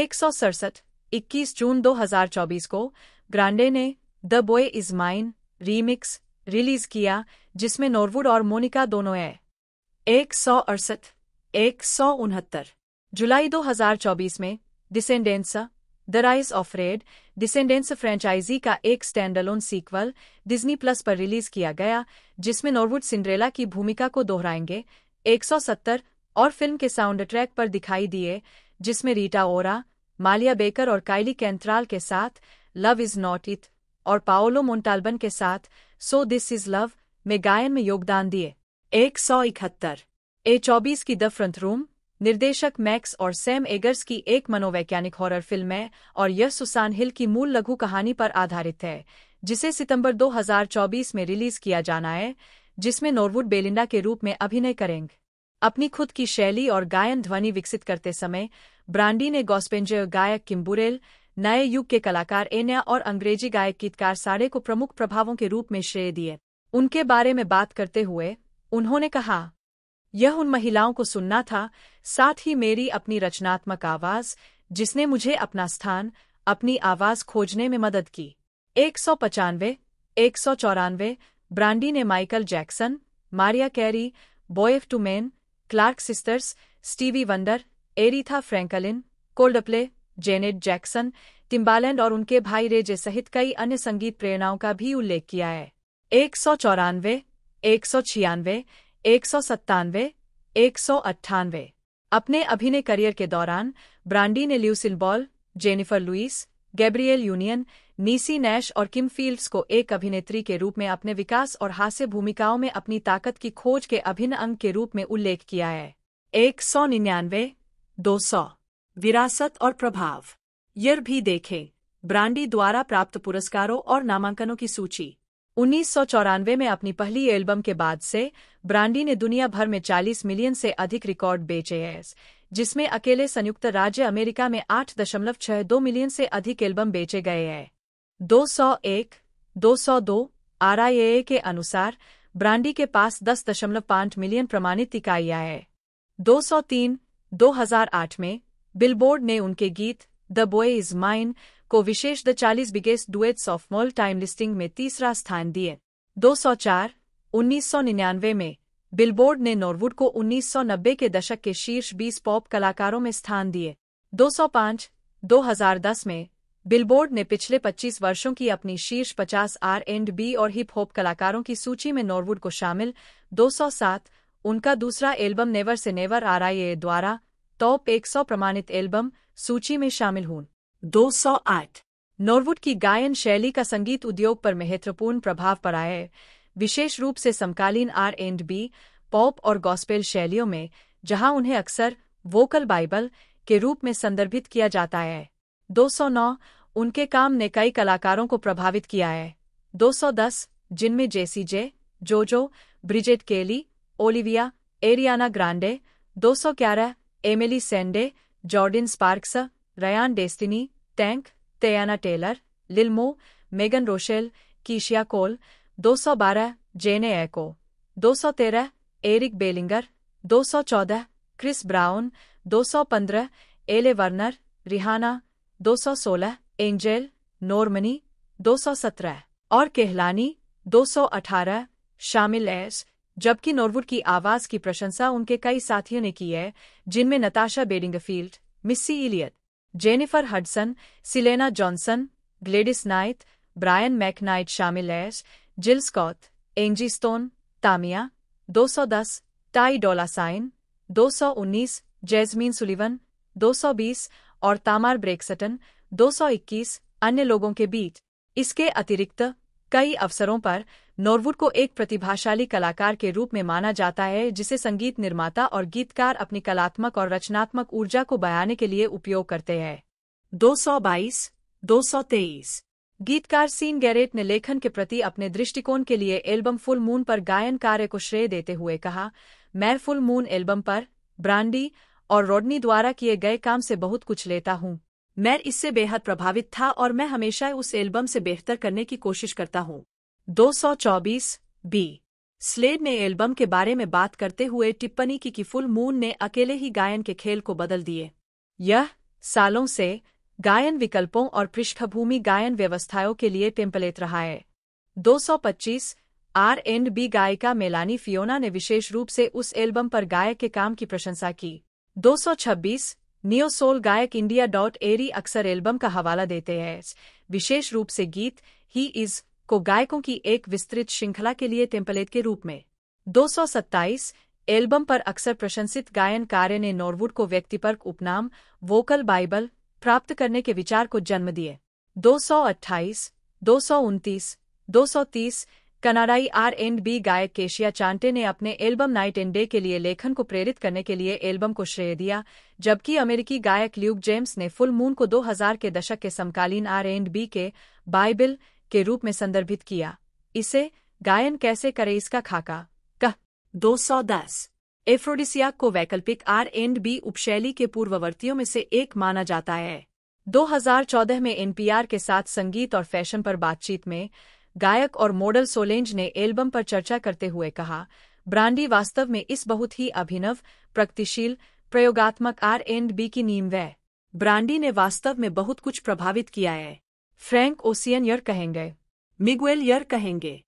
एक सौ सड़सठ इक्कीस जून दो हजार चौबीस को ग्रांडे ने the boy is mine remix release किया जिसमें नॉर्वुड और मोनिका दोनों है एक सौ अड़सठ एक सौ उनहत्तर जुलाई दो हजार चौबीस में Descendants the rise of red Descendants franchise का एक स्टैंडअलोन सीक्वल डिज्नी प्लस पर रिलीज किया गया जिसमें नॉरवुड सिंड्रेला की भूमिका को दोहराएंगे 170 और फिल्म के साउंड ट्रैक पर दिखाई दिए जिसमें रीटा ओरा मालिया बेकर और काइली कैंट्राल के साथ लव इज नॉट इथ और पाओलो मोन्टाल्बन के साथ सो दिस इज लव में गायन में योगदान दिए एक सौ इकहत्तर ए चौबीस की द फ्रंट रूम निर्देशक मैक्स और सैम एगर्स की एक मनोवैज्ञानिक हॉरर फिल्म है और यह सुसान हिल की मूल लघु कहानी पर आधारित है जिसे सितंबर 2024 में रिलीज किया जाना है जिसमें नॉरवुड बेलिंडा के रूप में अभिनय करेंगे अपनी खुद की शैली और गायन ध्वनि विकसित करते समय ब्रांडी ने गॉस्पेंजर गायक किम्बुरेल नए युग के कलाकार एनिया और अंग्रेजी गायक गीतकार साड़े को प्रमुख प्रभावों के रूप में श्रेय दिए उनके बारे में बात करते हुए उन्होंने कहा यह उन महिलाओं को सुनना था साथ ही मेरी अपनी रचनात्मक आवाज जिसने मुझे अपना स्थान अपनी आवाज खोजने में मदद की एक सौ पचानवे एक सौ चौरानवे ब्रांडी ने Michael Jackson Mariah Carey Boyz two Men Clark Sisters Stevie Wonder Aretha Franklin Coldplay Janet Jackson Timbaland और उनके भाई रेजे सहित कई अन्य संगीत प्रेरणाओं का भी उल्लेख किया है एक सौ चौरानवे एक सौ छियानवे एक सौ सत्तानवे एक सौ अट्ठानवे अपने अभिनय करियर के दौरान ब्रांडी ने Lucille Ball Jennifer Lewis Gabrielle Union Niecy Nash और किम फील्ड्स को एक अभिनेत्री के रूप में अपने विकास और हास्य भूमिकाओं में अपनी ताकत की खोज के अभिन्न अंग के रूप में उल्लेख किया है एक सौ निन्यानवे दो सौ विरासत और प्रभाव यर भी देखें ब्रांडी द्वारा प्राप्त पुरस्कारों और नामांकनों की सूची उन्नीस में अपनी पहली एल्बम के बाद से ब्रांडी ने दुनिया भर में 40 मिलियन से अधिक रिकॉर्ड बेचे हैं जिसमें अकेले संयुक्त राज्य अमेरिका में 8.62 मिलियन से अधिक एल्बम बेचे गए हैं 201, 202 आरआईए के अनुसार ब्रांडी के पास 10.5 मिलियन प्रमाणित इकाइयां हैं 203, 2008 में बिलबोर्ड ने उनके गीत द बॉय इज माइन को विशेष the 40 biggest duets of all time listing में तीसरा स्थान दिए 204 निन्यानवे में बिलबोर्ड ने नॉरवुड को 1990 के दशक के शीर्ष 20 पॉप कलाकारों में स्थान दिए 205 2010 में बिलबोर्ड ने पिछले 25 वर्षों की अपनी शीर्ष 50 आर एंड बी और हिप हॉप कलाकारों की सूची में नॉरवुड को शामिल 207 उनका दूसरा album never say never R I A द्वारा टॉप 100 प्रमाणित एल्बम सूची में शामिल हूं 208 नॉरवुड की गायन शैली का संगीत उद्योग पर महत्वपूर्ण प्रभाव पड़ा है विशेष रूप से समकालीन आर एंड बी पॉप और गॉस्पेल शैलियों में जहां उन्हें अक्सर वोकल बाइबल के रूप में संदर्भित किया जाता है 209 उनके काम ने कई कलाकारों को प्रभावित किया है 210 जिनमें जेसी जे JoJo Bridget Kelly Olivia Ariana Grande 211 Emeli Sande Jordin Sparks Destiny Tank Teyana Taylor Lil Mo Megan Rochelle Keyshia Cole 212 सौ बारह जेने एको दो एरिक बेलिंगर 214, क्रिस ब्राउन 215, एले वर्नर रिहाना 216, एंजेल नॉर्मनी 217 और केहलानी 218 शामिल एस जबकि नॉर्वुड की आवाज की प्रशंसा उनके कई साथियों ने की है जिनमें Natasha Bedingfield Missy Elliott Jennifer Hudson Selena Johnson Gladys Knight Brian McKnight शामिल एस Jill Scott Angie Stone Tamia 210 Ty Dolla Sign उन्नीस जैजमीन सुलिवन 220 और तामार ब्रेक्सटन 221 अन्य लोगों के बीच इसके अतिरिक्त कई अवसरों पर नॉरवुड को एक प्रतिभाशाली कलाकार के रूप में माना जाता है जिसे संगीत निर्माता और गीतकार अपनी कलात्मक और रचनात्मक ऊर्जा को बयाने के लिए उपयोग करते हैं 222, 223 गीतकार सीन गैरेट ने लेखन के प्रति अपने दृष्टिकोण के लिए एल्बम फुल मून पर गायन कार्य को श्रेय देते हुए कहा मैं फुल मून एल्बम पर ब्रांडी और रोडनी द्वारा किए गए काम से बहुत कुछ लेता हूँ मैं इससे बेहद प्रभावित था और मैं हमेशा उस एल्बम से बेहतर करने की कोशिश करता हूँ 224 बी स्लेड ने एल्बम के बारे में बात करते हुए टिप्पणी की कि फुल मून ने अकेले ही गायन के खेल को बदल दिए यह सालों से गायन विकल्पों और पृष्ठभूमि गायन व्यवस्थाओं के लिए टेम्पलेट रहा है 225 आर एंड बी गायिका मेलानी फियोना ने विशेष रूप से उस एल्बम पर गायक के काम की प्रशंसा की 226 छब्बीस नियोसोल गायक इंडिया डॉट एरी अक्सर एल्बम का हवाला देते हैं विशेष रूप से गीत ही इज को गायकों की एक विस्तृत श्रृंखला के लिए टेम्पलेट के रूप में 227 एल्बम पर अक्सर प्रशंसित गायन कार्य ने नॉरवुड को व्यक्तिपरक उपनाम वोकल बाइबल प्राप्त करने के विचार को जन्म दिए 228, 229, 230 कनाडाई आर एंड बी गायक केशिया चांटे ने अपने एल्बम नाइट एंड डे के लिए लेखन को प्रेरित करने के लिए एल्बम को श्रेय दिया जबकि अमेरिकी गायक ल्यूक जेम्स ने फुल मून को 2000 के दशक के समकालीन आर एंड बी के बाइबिल के रूप में संदर्भित किया इसे गायन कैसे करे इसका खाका कह 210 एफ्रोडिसिया को वैकल्पिक आर एंड बी उपशैली के पूर्ववर्तियों में से एक माना जाता है 2014 में एनपीआर के साथ संगीत और फैशन पर बातचीत में गायक और मॉडल सोलेंज ने एल्बम पर चर्चा करते हुए कहा ब्रांडी वास्तव में इस बहुत ही अभिनव प्रगतिशील प्रयोगात्मक आर एंड बी की नींव है ब्रांडी ने वास्तव में बहुत कुछ प्रभावित किया है फ्रैंक ओसियन यर कहेंगे मिगुएल यर कहेंगे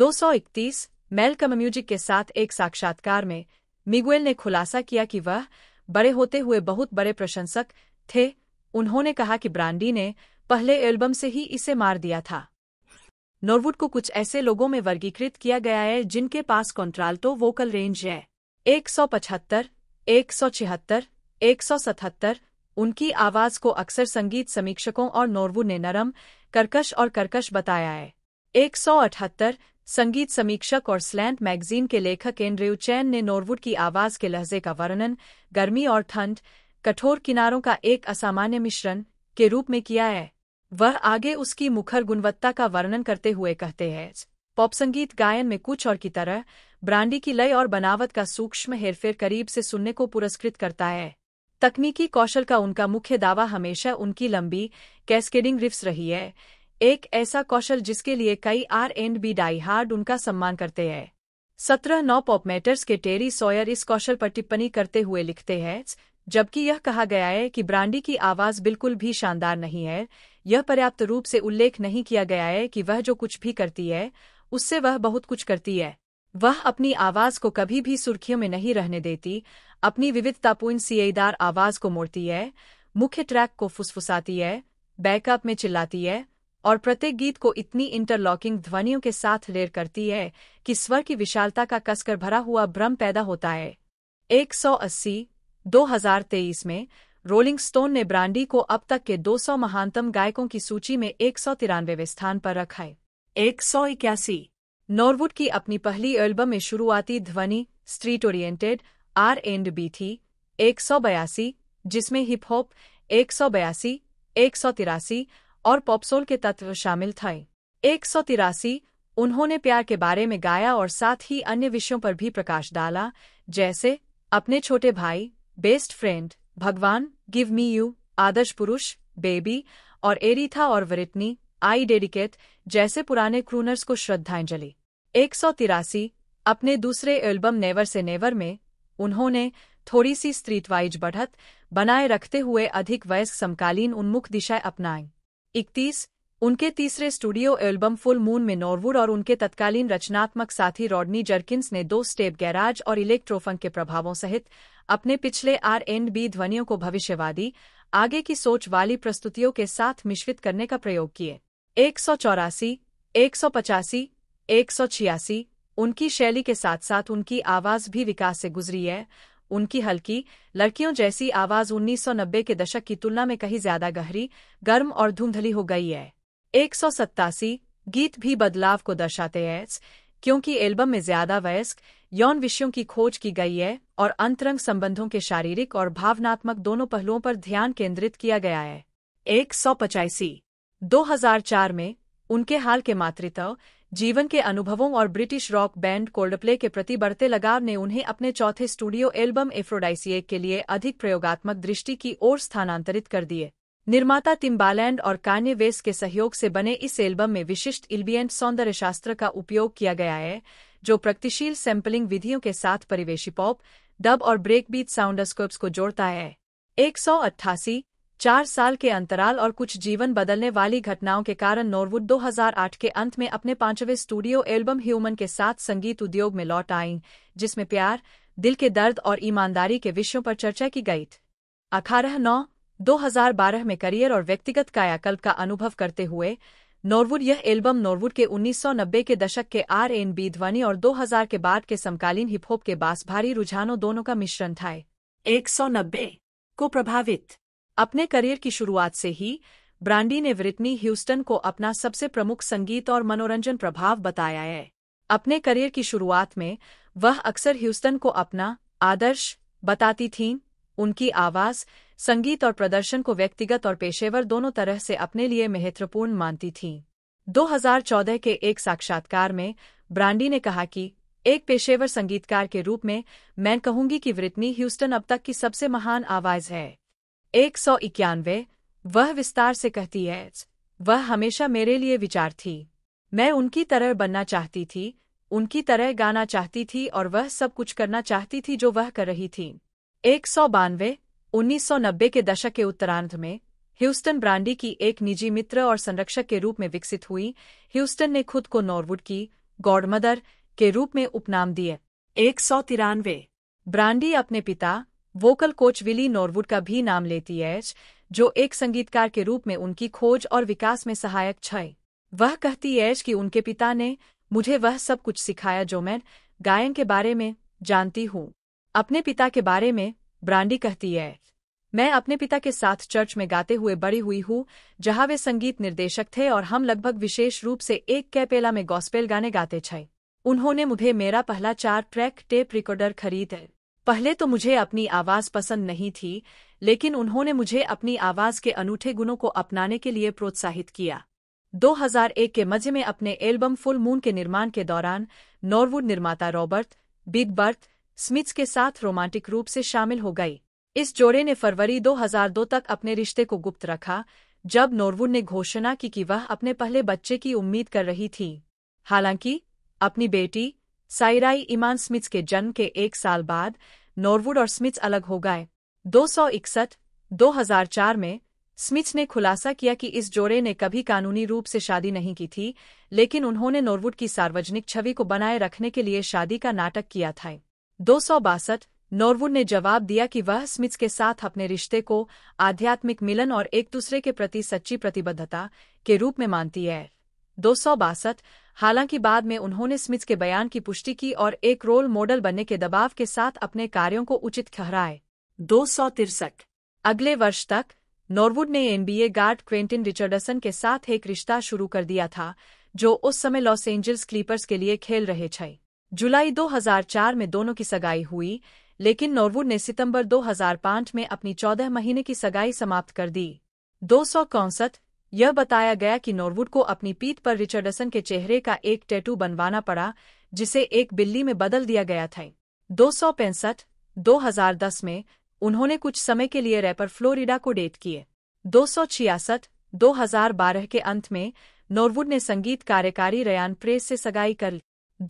231 मेलकम म्यूजिक के साथ एक साक्षात्कार में मिगुएल ने खुलासा किया कि वह बड़े होते हुए बहुत बड़े प्रशंसक थे उन्होंने कहा कि ब्रांडी ने पहले एल्बम से ही इसे मार दिया था नॉर्वुड को कुछ ऐसे लोगों में वर्गीकृत किया गया है जिनके पास कॉन्ट्राल्टो वोकल रेंज है एक सौ पचहत्तर एक सौ छिहत्तर एक सौ सतहत्तर उनकी आवाज को अक्सर संगीत समीक्षकों और नोरवू ने नरम कर्कश और कर्कश बताया है एक सौ अठहत्तर संगीत समीक्षक और स्लैंट मैगजीन के लेखक एंड्रयू चैन ने नॉर्वुड की आवाज के लहजे का वर्णन गर्मी और ठंड कठोर किनारों का एक असामान्य मिश्रण के रूप में किया है वह आगे उसकी मुखर गुणवत्ता का वर्णन करते हुए कहते हैं पॉप संगीत गायन में कुछ और की तरह ब्रांडी की लय और बनावट का सूक्ष्म हेरफेर करीब से सुनने को पुरस्कृत करता है तकनीकी कौशल का उनका मुख्य दावा हमेशा उनकी लंबी कैस्केडिंग रिफ्स रही है एक ऐसा कौशल जिसके लिए कई R and B die hard उनका सम्मान करते हैं सत्रह नौ पॉपमेटर्स के टेरी सॉयर इस कौशल पर टिप्पणी करते हुए लिखते हैं जबकि यह कहा गया है कि ब्रांडी की आवाज़ बिल्कुल भी शानदार नहीं है यह पर्याप्त रूप से उल्लेख नहीं किया गया है कि वह जो कुछ भी करती है उससे वह बहुत कुछ करती है वह अपनी आवाज को कभी भी सुर्खियों में नहीं रहने देती अपनी विविधतापूर्ण सीएदार आवाज को मोड़ती है मुख्य ट्रैक को फुसफुसाती है बैकअप में चिल्लाती है और प्रत्येक गीत को इतनी इंटरलॉकिंग ध्वनियों के साथ लेर करती है कि स्वर की विशालता का कसकर भरा हुआ भ्रम पैदा होता है 180 सौ में रोलिंग स्टोन ने ब्रांडी को अब तक के 200 महानतम गायकों की सूची में एक सौ स्थान पर रखा है एक सौ इक्यासी नॉरवुड की अपनी पहली एल्बम में शुरुआती ध्वनि street oriented R and B थी एक सौ बयासी जिसमें हिप हॉप एक सौ बयासी एक सौ तिरासी और पॉपसोल के तत्व शामिल थे एक सौ तिरासी उन्होंने प्यार के बारे में गाया और साथ ही अन्य विषयों पर भी प्रकाश डाला जैसे अपने छोटे भाई बेस्ट फ्रेंड भगवान गिव मी यू आदर्श पुरुष बेबी और एरिथा और वरिटनी आई डेडिकेट जैसे पुराने क्रूनर्स को श्रद्धांजलि एक सौ तिरासी अपने दूसरे एल्बम नेवर से नेवर में उन्होंने थोड़ी सी स्त्रीतवाइज बढ़त बनाए रखते हुए अधिक वयस्क समकालीन उन्मुख दिशाएं अपनाएं इकतीस उनके तीसरे स्टूडियो एल्बम फुल मून में नॉरवुड और उनके तत्कालीन रचनात्मक साथी रॉडनी जर्किन्स ने दो स्टेप गैराज और इलेक्ट्रोफंक के प्रभावों सहित अपने पिछले आर एंड बी ध्वनियों को भविष्यवादी आगे की सोच वाली प्रस्तुतियों के साथ मिश्रित करने का प्रयोग किए एक सौ चौरासी एक सौ पचासी एक सौ छियासी उनकी शैली के साथ साथ उनकी आवाज़ भी विकास से गुजरी है उनकी हल्की लड़कियों जैसी आवाज़ 1990 के दशक की तुलना में कहीं ज्यादा गहरी गर्म और धुंधली हो गई है एक सौ सत्तासी गीत भी बदलाव को दर्शाते हैं क्योंकि एल्बम में ज्यादा वयस्क यौन विषयों की खोज की गई है और अंतरंग संबंधों के शारीरिक और भावनात्मक दोनों पहलुओं पर ध्यान केंद्रित किया गया है एक सौ पचासी 2004 में उनके हाल के मातृत्व जीवन के अनुभवों और ब्रिटिश रॉक बैंड कोल्डप्ले के प्रति बढ़ते लगाव ने उन्हें अपने चौथे स्टूडियो एल्बम एफ़्रोडाइसिए के लिए अधिक प्रयोगात्मक दृष्टि की ओर स्थानांतरित कर दिए निर्माता तिम्बालैंड और कान्य वेस के सहयोग से बने इस एल्बम में विशिष्ट इल्बियंट सौंदर्य शास्त्र का उपयोग किया गया है जो प्रगतिशील सैम्पलिंग विधियों के साथ परिवेशी पॉप डब और ब्रेकबीट साउंडस्कोप्स को जोड़ता है एक सौ अट्ठासी चार साल के अंतराल और कुछ जीवन बदलने वाली घटनाओं के कारण नॉरवुड 2008 के अंत में अपने पांचवें स्टूडियो एल्बम ह्यूमन के साथ संगीत उद्योग में लौट आईं, जिसमें प्यार दिल के दर्द और ईमानदारी के विषयों पर चर्चा की गई अखारह नौ दो में करियर और व्यक्तिगत कायाकल्प का अनुभव करते हुए नॉरवुड यह एल्बम नॉरवुड के 1990 के दशक के आर एन बी ध्वनि और 2000 के बाद के समकालीन हिप हॉप के बास भारी रुझानों दोनों का मिश्रण था एक को प्रभावित अपने करियर की शुरुआत से ही ब्रांडी ने व्रिटनी ह्यूस्टन को अपना सबसे प्रमुख संगीत और मनोरंजन प्रभाव बताया है अपने करियर की शुरुआत में वह अक्सर ह्यूस्टन को अपना आदर्श बताती थीं उनकी आवाज़ संगीत और प्रदर्शन को व्यक्तिगत और पेशेवर दोनों तरह से अपने लिए महत्वपूर्ण मानती थीं 2014 के एक साक्षात्कार में ब्रांडी ने कहा कि एक पेशेवर संगीतकार के रूप में मैं कहूंगी कि व्रितनी ह्यूस्टन अब तक की सबसे महान आवाज़ है एक सौ इक्यानवे वह विस्तार से कहती है वह हमेशा मेरे लिए विचार थी मैं उनकी तरह बनना चाहती थी उनकी तरह गाना चाहती थी और वह सब कुछ करना चाहती थी जो वह कर रही थी एक सौ बानवे उन्नीस सौ नब्बे के दशक के उत्तरांध में ह्यूस्टन ब्रांडी की एक निजी मित्र और संरक्षक के रूप में विकसित हुई ह्यूस्टन ने खुद को नॉरवुड की गॉडमदर के रूप में उपनाम दिए एक सौ तिरानवे ब्रांडी अपने पिता वोकल कोच विली नॉरवुड का भी नाम लेती है जो एक संगीतकार के रूप में उनकी खोज और विकास में सहायक छय वह कहती है कि उनके पिता ने मुझे वह सब कुछ सिखाया जो मैं गायन के बारे में जानती हूँ अपने पिता के बारे में ब्रांडी कहती है मैं अपने पिता के साथ चर्च में गाते हुए बड़ी हुई हूँ जहाँ वे संगीत निर्देशक थे और हम लगभग विशेष रूप से एक कैपेला में गॉस्पेल गाने गाते छे उन्होंने मुझे मेरा पहला चार ट्रैक टेप रिकॉर्डर खरीद पहले तो मुझे अपनी आवाज़ पसंद नहीं थी लेकिन उन्होंने मुझे अपनी आवाज़ के अनूठे गुणों को अपनाने के लिए प्रोत्साहित किया 2001 के मध्य में अपने एल्बम फुल मून के निर्माण के दौरान नॉरवुड निर्माता रॉबर्ट बिग बर्थ स्मिथ्स के साथ रोमांटिक रूप से शामिल हो गई इस जोड़े ने फरवरी 2002 तक अपने रिश्ते को गुप्त रखा जब नॉरवुड ने घोषणा की कि वह अपने पहले बच्चे की उम्मीद कर रही थी हालांकि अपनी बेटी साइराई ईमान स्मिथ के जन्म के एक साल बाद नॉरवुड और स्मिथ अलग हो गए दो सौ इकसठ दो हजार चार में स्मिथ ने खुलासा किया कि इस जोड़े ने कभी कानूनी रूप से शादी नहीं की थी लेकिन उन्होंने नॉरवुड की सार्वजनिक छवि को बनाए रखने के लिए शादी का नाटक किया था दो सौ बासठ नॉरवुड ने जवाब दिया कि वह स्मिथ के साथ अपने रिश्ते को आध्यात्मिक मिलन और एक दूसरे के प्रति सच्ची प्रतिबद्धता के रूप में मानती है दो सौ बासठ हालांकि बाद में उन्होंने स्मिथ के बयान की पुष्टि की और एक रोल मॉडल बनने के दबाव के साथ अपने कार्यों को उचित ठहराए दो सौ तिरसठ अगले वर्ष तक नॉर्वुड ने एनबीए गार्ड क्वेंटिन रिचर्डसन के साथ एक रिश्ता शुरू कर दिया था जो उस समय लॉस एंजल्स क्लीपर्स के लिए खेल रहे थे जुलाई 2004 में दोनों की सगाई हुई लेकिन नॉर्वुड ने सितंबर 2005 में अपनी 14 महीने की सगाई समाप्त कर दी दो सौ यह बताया गया कि नॉरवुड को अपनी पीठ पर रिचर्डसन के चेहरे का एक टैटू बनवाना पड़ा जिसे एक बिल्ली में बदल दिया गया था दो सौ पैंसठ दो हजार दस में उन्होंने कुछ समय के लिए रैपर फ्लोरिडा को डेट किए दो सौ छियासठ दो हजार बारह के अंत में नॉरवुड ने संगीत कार्यकारी रयान प्रेस से सगाई कर ली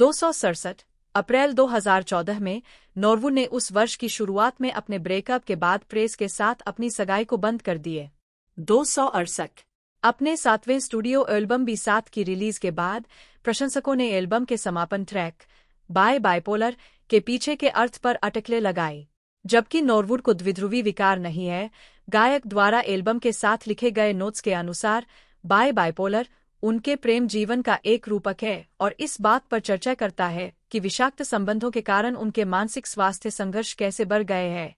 दो सौ सड़सठ अप्रैल 2014 में नॉरवुड ने उस वर्ष की शुरुआत में अपने ब्रेकअप के बाद प्रेस के साथ अपनी सगाई को बंद कर दिए दो सौ अड़सठ अपने सातवें स्टूडियो एल्बम बी सात की रिलीज के बाद प्रशंसकों ने एल्बम के समापन ट्रैक बाय बायपोलर के पीछे के अर्थ पर अटकले लगाई जबकि नॉरवुड को द्विध्रुवी विकार नहीं है गायक द्वारा एल्बम के साथ लिखे गए नोट्स के अनुसार बाय बायपोलर उनके प्रेम जीवन का एक रूपक है और इस बात पर चर्चा करता है कि विषाक्त संबंधों के कारण उनके मानसिक स्वास्थ्य संघर्ष कैसे बढ़ गए हैं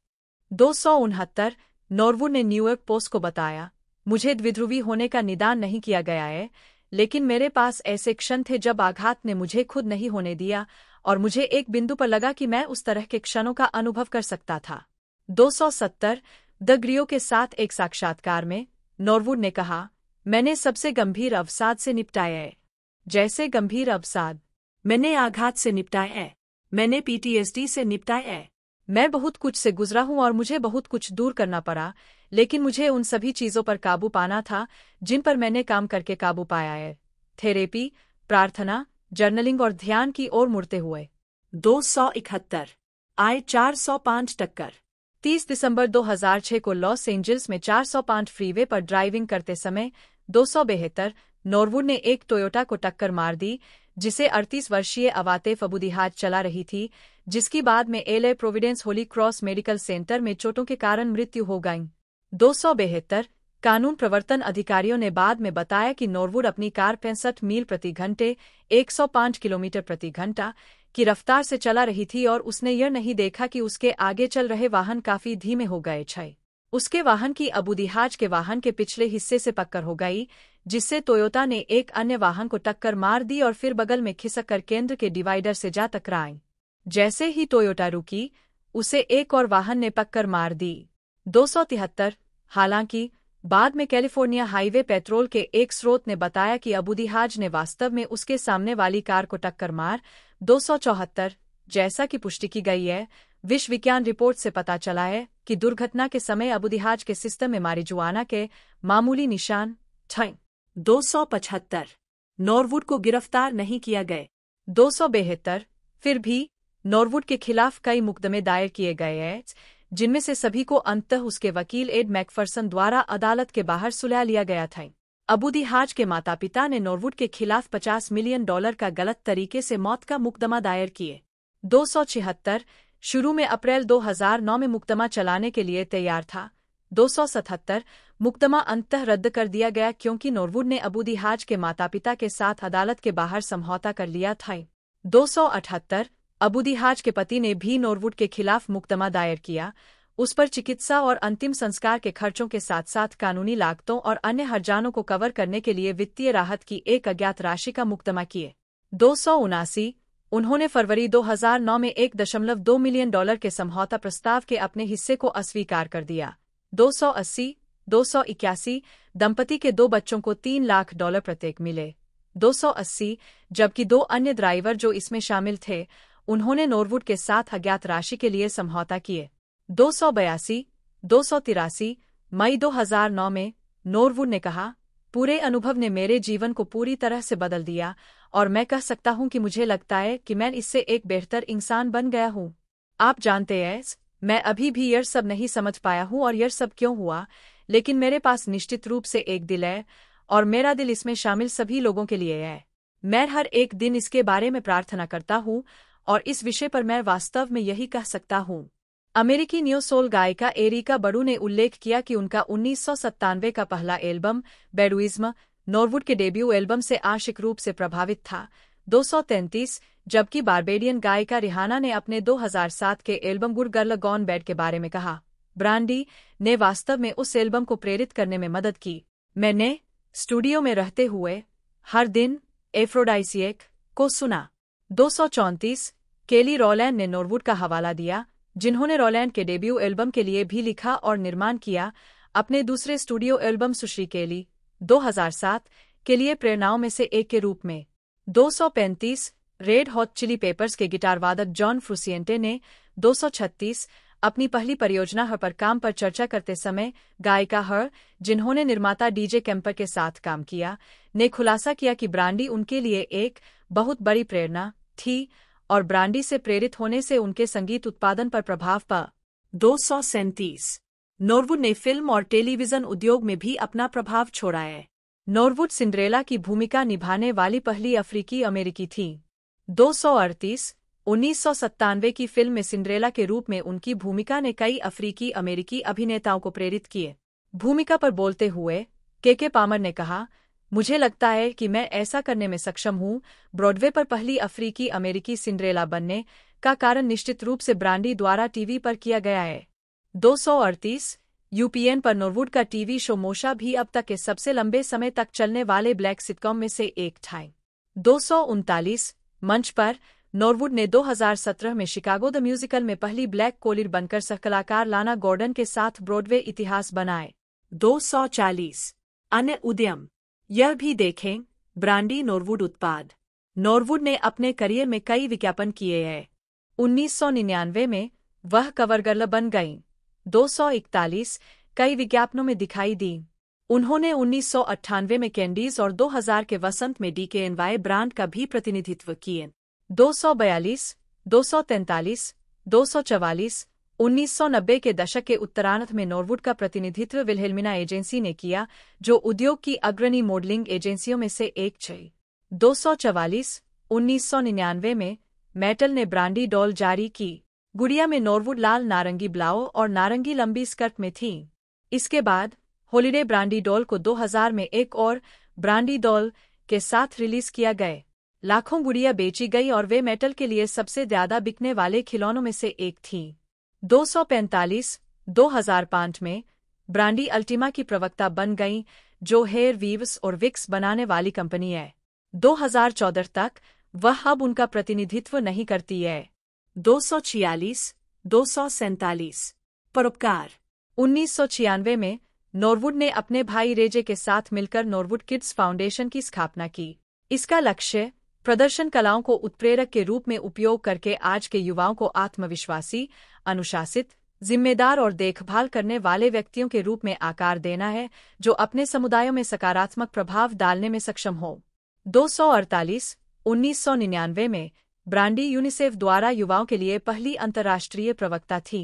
दो सौ उनहत्तर नॉर्वुड ने न्यूयॉर्क पोस्ट को बताया मुझे द्विध्रुवी होने का निदान नहीं किया गया है लेकिन मेरे पास ऐसे क्षण थे जब आघात ने मुझे खुद नहीं होने दिया और मुझे एक बिंदु पर लगा कि मैं उस तरह के क्षणों का अनुभव कर सकता था 270 द ग्रियो के साथ एक साक्षात्कार में नॉरवुड ने कहा मैंने सबसे गंभीर अवसाद से निपटाया है जैसे गंभीर अवसाद मैंने आघात से निपटाया है मैंने पीटीएसडी से निपटाया है मैं बहुत कुछ से गुजरा हूं और मुझे बहुत कुछ दूर करना पड़ा लेकिन मुझे उन सभी चीज़ों पर काबू पाना था जिन पर मैंने काम करके काबू पाया है थेरेपी प्रार्थना जर्नलिंग और ध्यान की ओर मुड़ते हुए दो सौ इकहत्तर आय चार सौ पाँच टक्कर तीस दिसंबर 2006 को लॉस एंजल्स में 405 फ्रीवे पर ड्राइविंग करते समय दो सौ बेहतर नॉरवुड ने एक टोयोटा को टक्कर मार दी जिसे 38 वर्षीय अवाते फबुदिहाज चला रही थी जिसकी बाद में एल Providence Holy Cross medical center में चोटों के कारण मृत्यु हो गई दो सौ बेहत्तर कानून प्रवर्तन अधिकारियों ने बाद में बताया कि नॉरवुड अपनी कार पैंसठ मील प्रति घंटे 105 किलोमीटर प्रति घंटा की रफ्तार से चला रही थी और उसने यह नहीं देखा कि उसके आगे चल रहे वाहन काफी धीमे हो गए छय उसके वाहन की अबूदिहाज के वाहन के पिछले हिस्से से पक्कर हो गई जिससे टोयोटा ने एक अन्य वाहन को टक्कर मार दी और फिर बगल में खिसक कर केंद्र के डिवाइडर से जा टकराई जैसे ही टोयोटा रुकी उसे एक और वाहन ने पक्कर मार दी दो सौ तिहत्तर हालांकि बाद में कैलिफोर्निया हाईवे पेट्रोल के एक स्रोत ने बताया कि अबूदिहाज ने वास्तव में उसके सामने वाली कार को टक्कर मार दो सौ चौहत्तर जैसा कि पुष्टि की गई है विश्व विज्ञान रिपोर्ट से पता चला है कि दुर्घटना के समय अबूदिहाज के सिस्टम में मारी जुआना के मामूली निशान छ दो सौ पचहत्तर नॉरवुड को गिरफ्तार नहीं किया गए दो सौ बेहतर फिर भी नॉरवुड के खिलाफ कई मुकदमे दायर किए गए हैं जिनमें से सभी को अंततः उसके वकील एड मैकफर्सन द्वारा अदालत के बाहर सुलह लिया गया था अबूदी हाज के माता पिता ने नॉरवुड के खिलाफ 50 मिलियन डॉलर का गलत तरीके से मौत का मुकदमा दायर किए दो शुरू में अप्रैल 2009 में मुकदमा चलाने के लिए तैयार था 277 मुकदमा अंततः रद्द कर दिया गया क्योंकि नॉरवुड ने अबूदी हाज के माता पिता के साथ अदालत के बाहर समझौता कर लिया था दो हाज के पति ने भी नोरवुड के खिलाफ मुकदमा दायर किया उस पर चिकित्सा और अंतिम संस्कार के खर्चों के साथ साथ कानूनी लागतों और अन्य हर्जानों को कवर करने के लिए वित्तीय राहत की एक अज्ञात राशि का मुकदमा किए दो उन्होंने फरवरी 2009 में एक दशमलव दो मिलियन डॉलर के समझौता प्रस्ताव के अपने हिस्से को अस्वीकार कर दिया 280, 281 दंपति के दो बच्चों को तीन लाख डॉलर प्रत्येक मिले 280, जबकि दो अन्य ड्राइवर जो इसमें शामिल थे उन्होंने नोरवुड के साथ अज्ञात राशि के लिए समझौता किए दो सौ बयासी दो सौ तिरासी मई 2009 में नोरवुड ने कहा पूरे अनुभव ने मेरे जीवन को पूरी तरह से बदल दिया और मैं कह सकता हूं कि मुझे लगता है कि मैं इससे एक बेहतर इंसान बन गया हूं आप जानते हैं मैं अभी भी यह सब नहीं समझ पाया हूं और यह सब क्यों हुआ लेकिन मेरे पास निश्चित रूप से एक दिल है और मेरा दिल इसमें शामिल सभी लोगों के लिए है मैं हर एक दिन इसके बारे में प्रार्थना करता हूँ और इस विषय पर मैं वास्तव में यही कह सकता हूँ अमेरिकी न्यू सोल गायिका एरिका बड़ू ने उल्लेख किया कि उनका उन्नीस का पहला एल्बम बेडुइज्म नॉर्वुड के डेब्यू एल्बम से आंशिक रूप से प्रभावित था 233, जबकि बारबेडियन गायिका रिहाना ने अपने 2007 के album good girl gone bad के बारे में कहा ब्रांडी ने वास्तव में उस एल्बम को प्रेरित करने में मदद की मैंने स्टूडियो में रहते हुए हर दिन एफ्रोडाइसिएक को सुना दो केली रॉलैंड ने नॉरवुड का हवाला दिया जिन्होंने रॉलैंड के डेब्यू एल्बम के लिए भी लिखा और निर्माण किया अपने दूसरे स्टूडियो एल्बम सुश्री केली 2007 के लिए प्रेरणाओं में से एक के रूप में 235 रेड हॉट चिली पेपर्स के गिटार वादक जॉन फ्रूसियंटे ने 236 अपनी पहली परियोजना हर पर काम पर चर्चा करते समय गायिका हर जिन्होंने निर्माता डीजे कैंपर के साथ काम किया ने खुलासा किया कि ब्रांडी उनके लिए एक बहुत बड़ी प्रेरणा थी और ब्रांडी से प्रेरित होने से उनके संगीत उत्पादन पर प्रभाव पा दो सौ सैंतीस नॉर्वुड ने फिल्म और टेलीविजन उद्योग में भी अपना प्रभाव छोड़ा है नॉर्वुड सिंड्रेला की भूमिका निभाने वाली पहली अफ्रीकी अमेरिकी थी दो सौ अड़तीस उन्नीस सौ सत्तानवे की फिल्म में सिंड्रेला के रूप में उनकी भूमिका ने कई अफ्रीकी अमेरिकी अभिनेताओं को प्रेरित किए भूमिका पर बोलते हुए के के पामर ने कहा मुझे लगता है कि मैं ऐसा करने में सक्षम हूँ ब्रॉडवे पर पहली अफ्रीकी अमेरिकी सिंड्रेला बनने का कारण निश्चित रूप से ब्रांडी द्वारा टीवी पर किया गया है दो यूपीएन पर नॉरवुड का टीवी शो मोशा भी अब तक के सबसे लंबे समय तक चलने वाले ब्लैक सिटकॉम में से एक था दो मंच पर नॉरवुड ने 2017 में शिकागो द म्यूजिकल में पहली ब्लैक कोलिर बनकर सहकलाकार लाना गॉर्डन के साथ ब्रॉडवे इतिहास बनाए दो अन्य उद्यम यह भी देखें ब्रांडी नॉरवुड उत्पाद नॉरवुड ने अपने करियर में कई विज्ञापन किए हैं उन्नीस में वह कवरगर्ल बन गई 241 कई विज्ञापनों में दिखाई दी उन्होंने उन्नीस में कैंडीज और 2000 के वसंत में डीके एनवाई ब्रांड का भी प्रतिनिधित्व किए 242, 243, 244, 1990 के दशक के उत्तरार्थ में नॉर्वुड का प्रतिनिधित्व विलहेलमिना एजेंसी ने किया जो उद्योग की अग्रणी मॉडलिंग एजेंसियों में से एक छई दो सौ चवालीस उन्नीस सौ निन्यानवे में मेटल ने ब्रांडी डॉल जारी की गुड़िया में नॉर्वुड लाल नारंगी ब्लाओ और नारंगी लंबी स्कर्ट में थी इसके बाद होलीडे ब्रांडी डॉल को 2000 में एक और ब्रांडी डॉल के साथ रिलीज किया गए लाखों गुड़िया बेची गई और वे मेटल के लिए सबसे ज्यादा बिकने वाले खिलौनों में से एक थीं 245, 2005 में ब्रांडी अल्टीमा की प्रवक्ता बन गईं, जो हेयर वीव्स और विक्स बनाने वाली कंपनी है 2014 तक वह अब उनका प्रतिनिधित्व नहीं करती है 246, 247 परोपकार उन्नीस में नॉरवुड ने अपने भाई रेजे के साथ मिलकर नॉरवुड किड्स फाउंडेशन की स्थापना की इसका लक्ष्य प्रदर्शन कलाओं को उत्प्रेरक के रूप में उपयोग करके आज के युवाओं को आत्मविश्वासी अनुशासित जिम्मेदार और देखभाल करने वाले व्यक्तियों के रूप में आकार देना है जो अपने समुदायों में सकारात्मक प्रभाव डालने में सक्षम हो दो सौ अड़तालीस उन्नीस सौ निन्यानवे में ब्रांडी यूनिसेफ द्वारा युवाओं के लिए पहली अंतर्राष्ट्रीय प्रवक्ता थी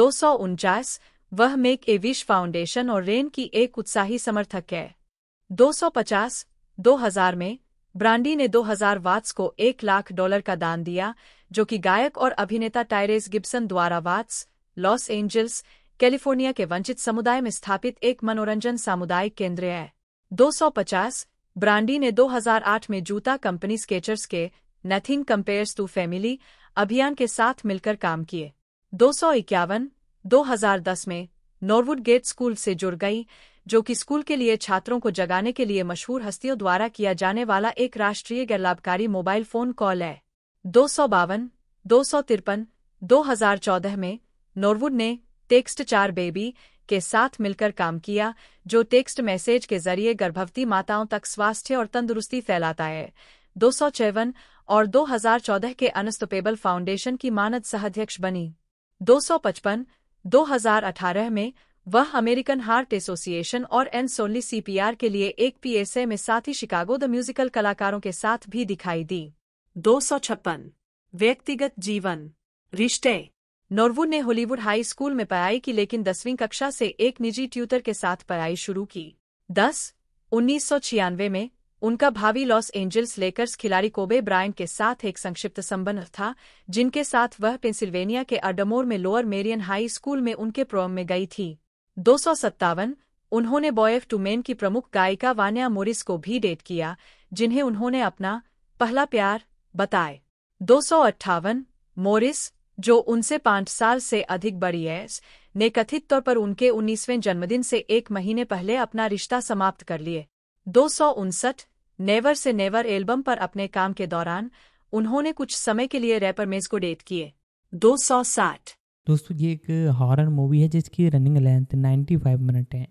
दो सौ उनचास वह मेक ए विश फाउंडेशन और रेन की एक उत्साही समर्थक है दो सौ पचास दो हजार में ब्रांडी ने 2000 वाट्स को एक लाख डॉलर का दान दिया जो कि गायक और अभिनेता टायरेस गिब्सन द्वारा वाट्स लॉस एंजल्स कैलिफोर्निया के वंचित समुदाय में स्थापित एक मनोरंजन सामुदायिक केंद्र है 250 ब्रांडी ने 2008 में जूता कंपनी स्केचर्स के नथिंग कंपेयर्स टू फैमिली अभियान के साथ मिलकर काम किए दो सौ इक्यावन में नॉर्वुड गेट स्कूल से जुड़ गई जो कि स्कूल के लिए छात्रों को जगाने के लिए मशहूर हस्तियों द्वारा किया जाने वाला एक राष्ट्रीय गैर लाभकारी मोबाइल फोन कॉल है दो सौ बावन दो सौ तिरपन दो हजार चौदह में नॉरवुड ने टेक्स्ट चार बेबी के साथ मिलकर काम किया जो टेक्स्ट मैसेज के जरिए गर्भवती माताओं तक स्वास्थ्य और तंदुरुस्ती फैलाता है दो सौ चौवन और चौदह के अनस्तपेबल फाउंडेशन की मानद सहाध्यक्ष बनी हजार 2018 में वह अमेरिकन हार्ट एसोसिएशन और एन सोनली सीपीआर के लिए एक पीएसए में साथ ही शिकागो द म्यूजिकल कलाकारों के साथ भी दिखाई दी दो व्यक्तिगत जीवन रिश्ते नोरवुड ने हॉलीवुड हाई स्कूल में पढ़ाई की लेकिन दसवीं कक्षा से एक निजी ट्यूटर के साथ पढ़ाई शुरू की दस उन्नीस में उनका भावी लॉस एंजल्स लेकर्स खिलाड़ी कोबे ब्रायंट के साथ एक संक्षिप्त संबंध था जिनके साथ वह पेंसिल्वेनिया के अडमोर में लोअर मेरियन हाई स्कूल में उनके प्रोम में गई थी दो उन्होंने बॉय ऑफ टू मेन की प्रमुख गायिका वान्या मोरिस को भी डेट किया जिन्हें उन्होंने अपना पहला प्यार बताए दो मोरिस जो उनसे पांच साल से अधिक बड़ी है ने कथित तौर पर उनके उन्नीसवें जन्मदिन से एक महीने पहले अपना रिश्ता समाप्त कर लिए दो नेवर से नेवर एल्बम पर अपने काम के दौरान उन्होंने कुछ समय के लिए रैपर मेज को डेट किए दो दोस्तों ये एक हॉरर मूवी है जिसकी रनिंग लेंथ 95 मिनट है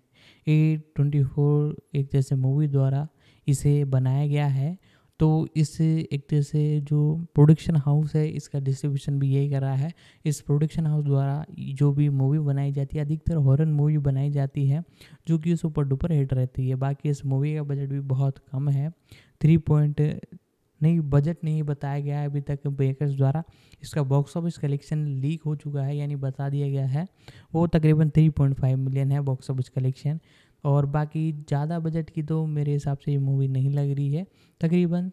ए ट्वेंटी फोर एक जैसे मूवी द्वारा इसे बनाया गया है तो इस एक तरह से जो प्रोडक्शन हाउस है इसका डिस्ट्रीब्यूशन भी यही कर रहा है इस प्रोडक्शन हाउस द्वारा जो भी मूवी बनाई जाती है अधिकतर हॉरर मूवी बनाई जाती है जो कि सुपर डुपर हिट रहती है बाकी इस मूवी का बजट भी बहुत कम है थ्री पॉइंट नहीं बजट नहीं बताया गया है अभी तक बेकर्स द्वारा इसका बॉक्स ऑफिस कलेक्शन लीक हो चुका है यानी बता दिया गया है वो तकरीबन 3.5 मिलियन है बॉक्स ऑफिस कलेक्शन और बाकी ज़्यादा बजट की तो मेरे हिसाब से ये मूवी नहीं लग रही है तकरीबन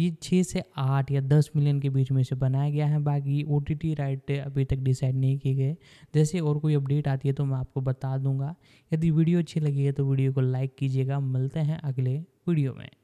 ये छः से आठ या दस मिलियन के बीच में से बनाया गया है बाकी ओ टी टी राइट अभी तक डिसाइड नहीं किए गए जैसे और कोई अपडेट आती है तो मैं आपको बता दूंगा यदि वीडियो अच्छी लगी है तो वीडियो को लाइक कीजिएगा मिलते हैं अगले वीडियो में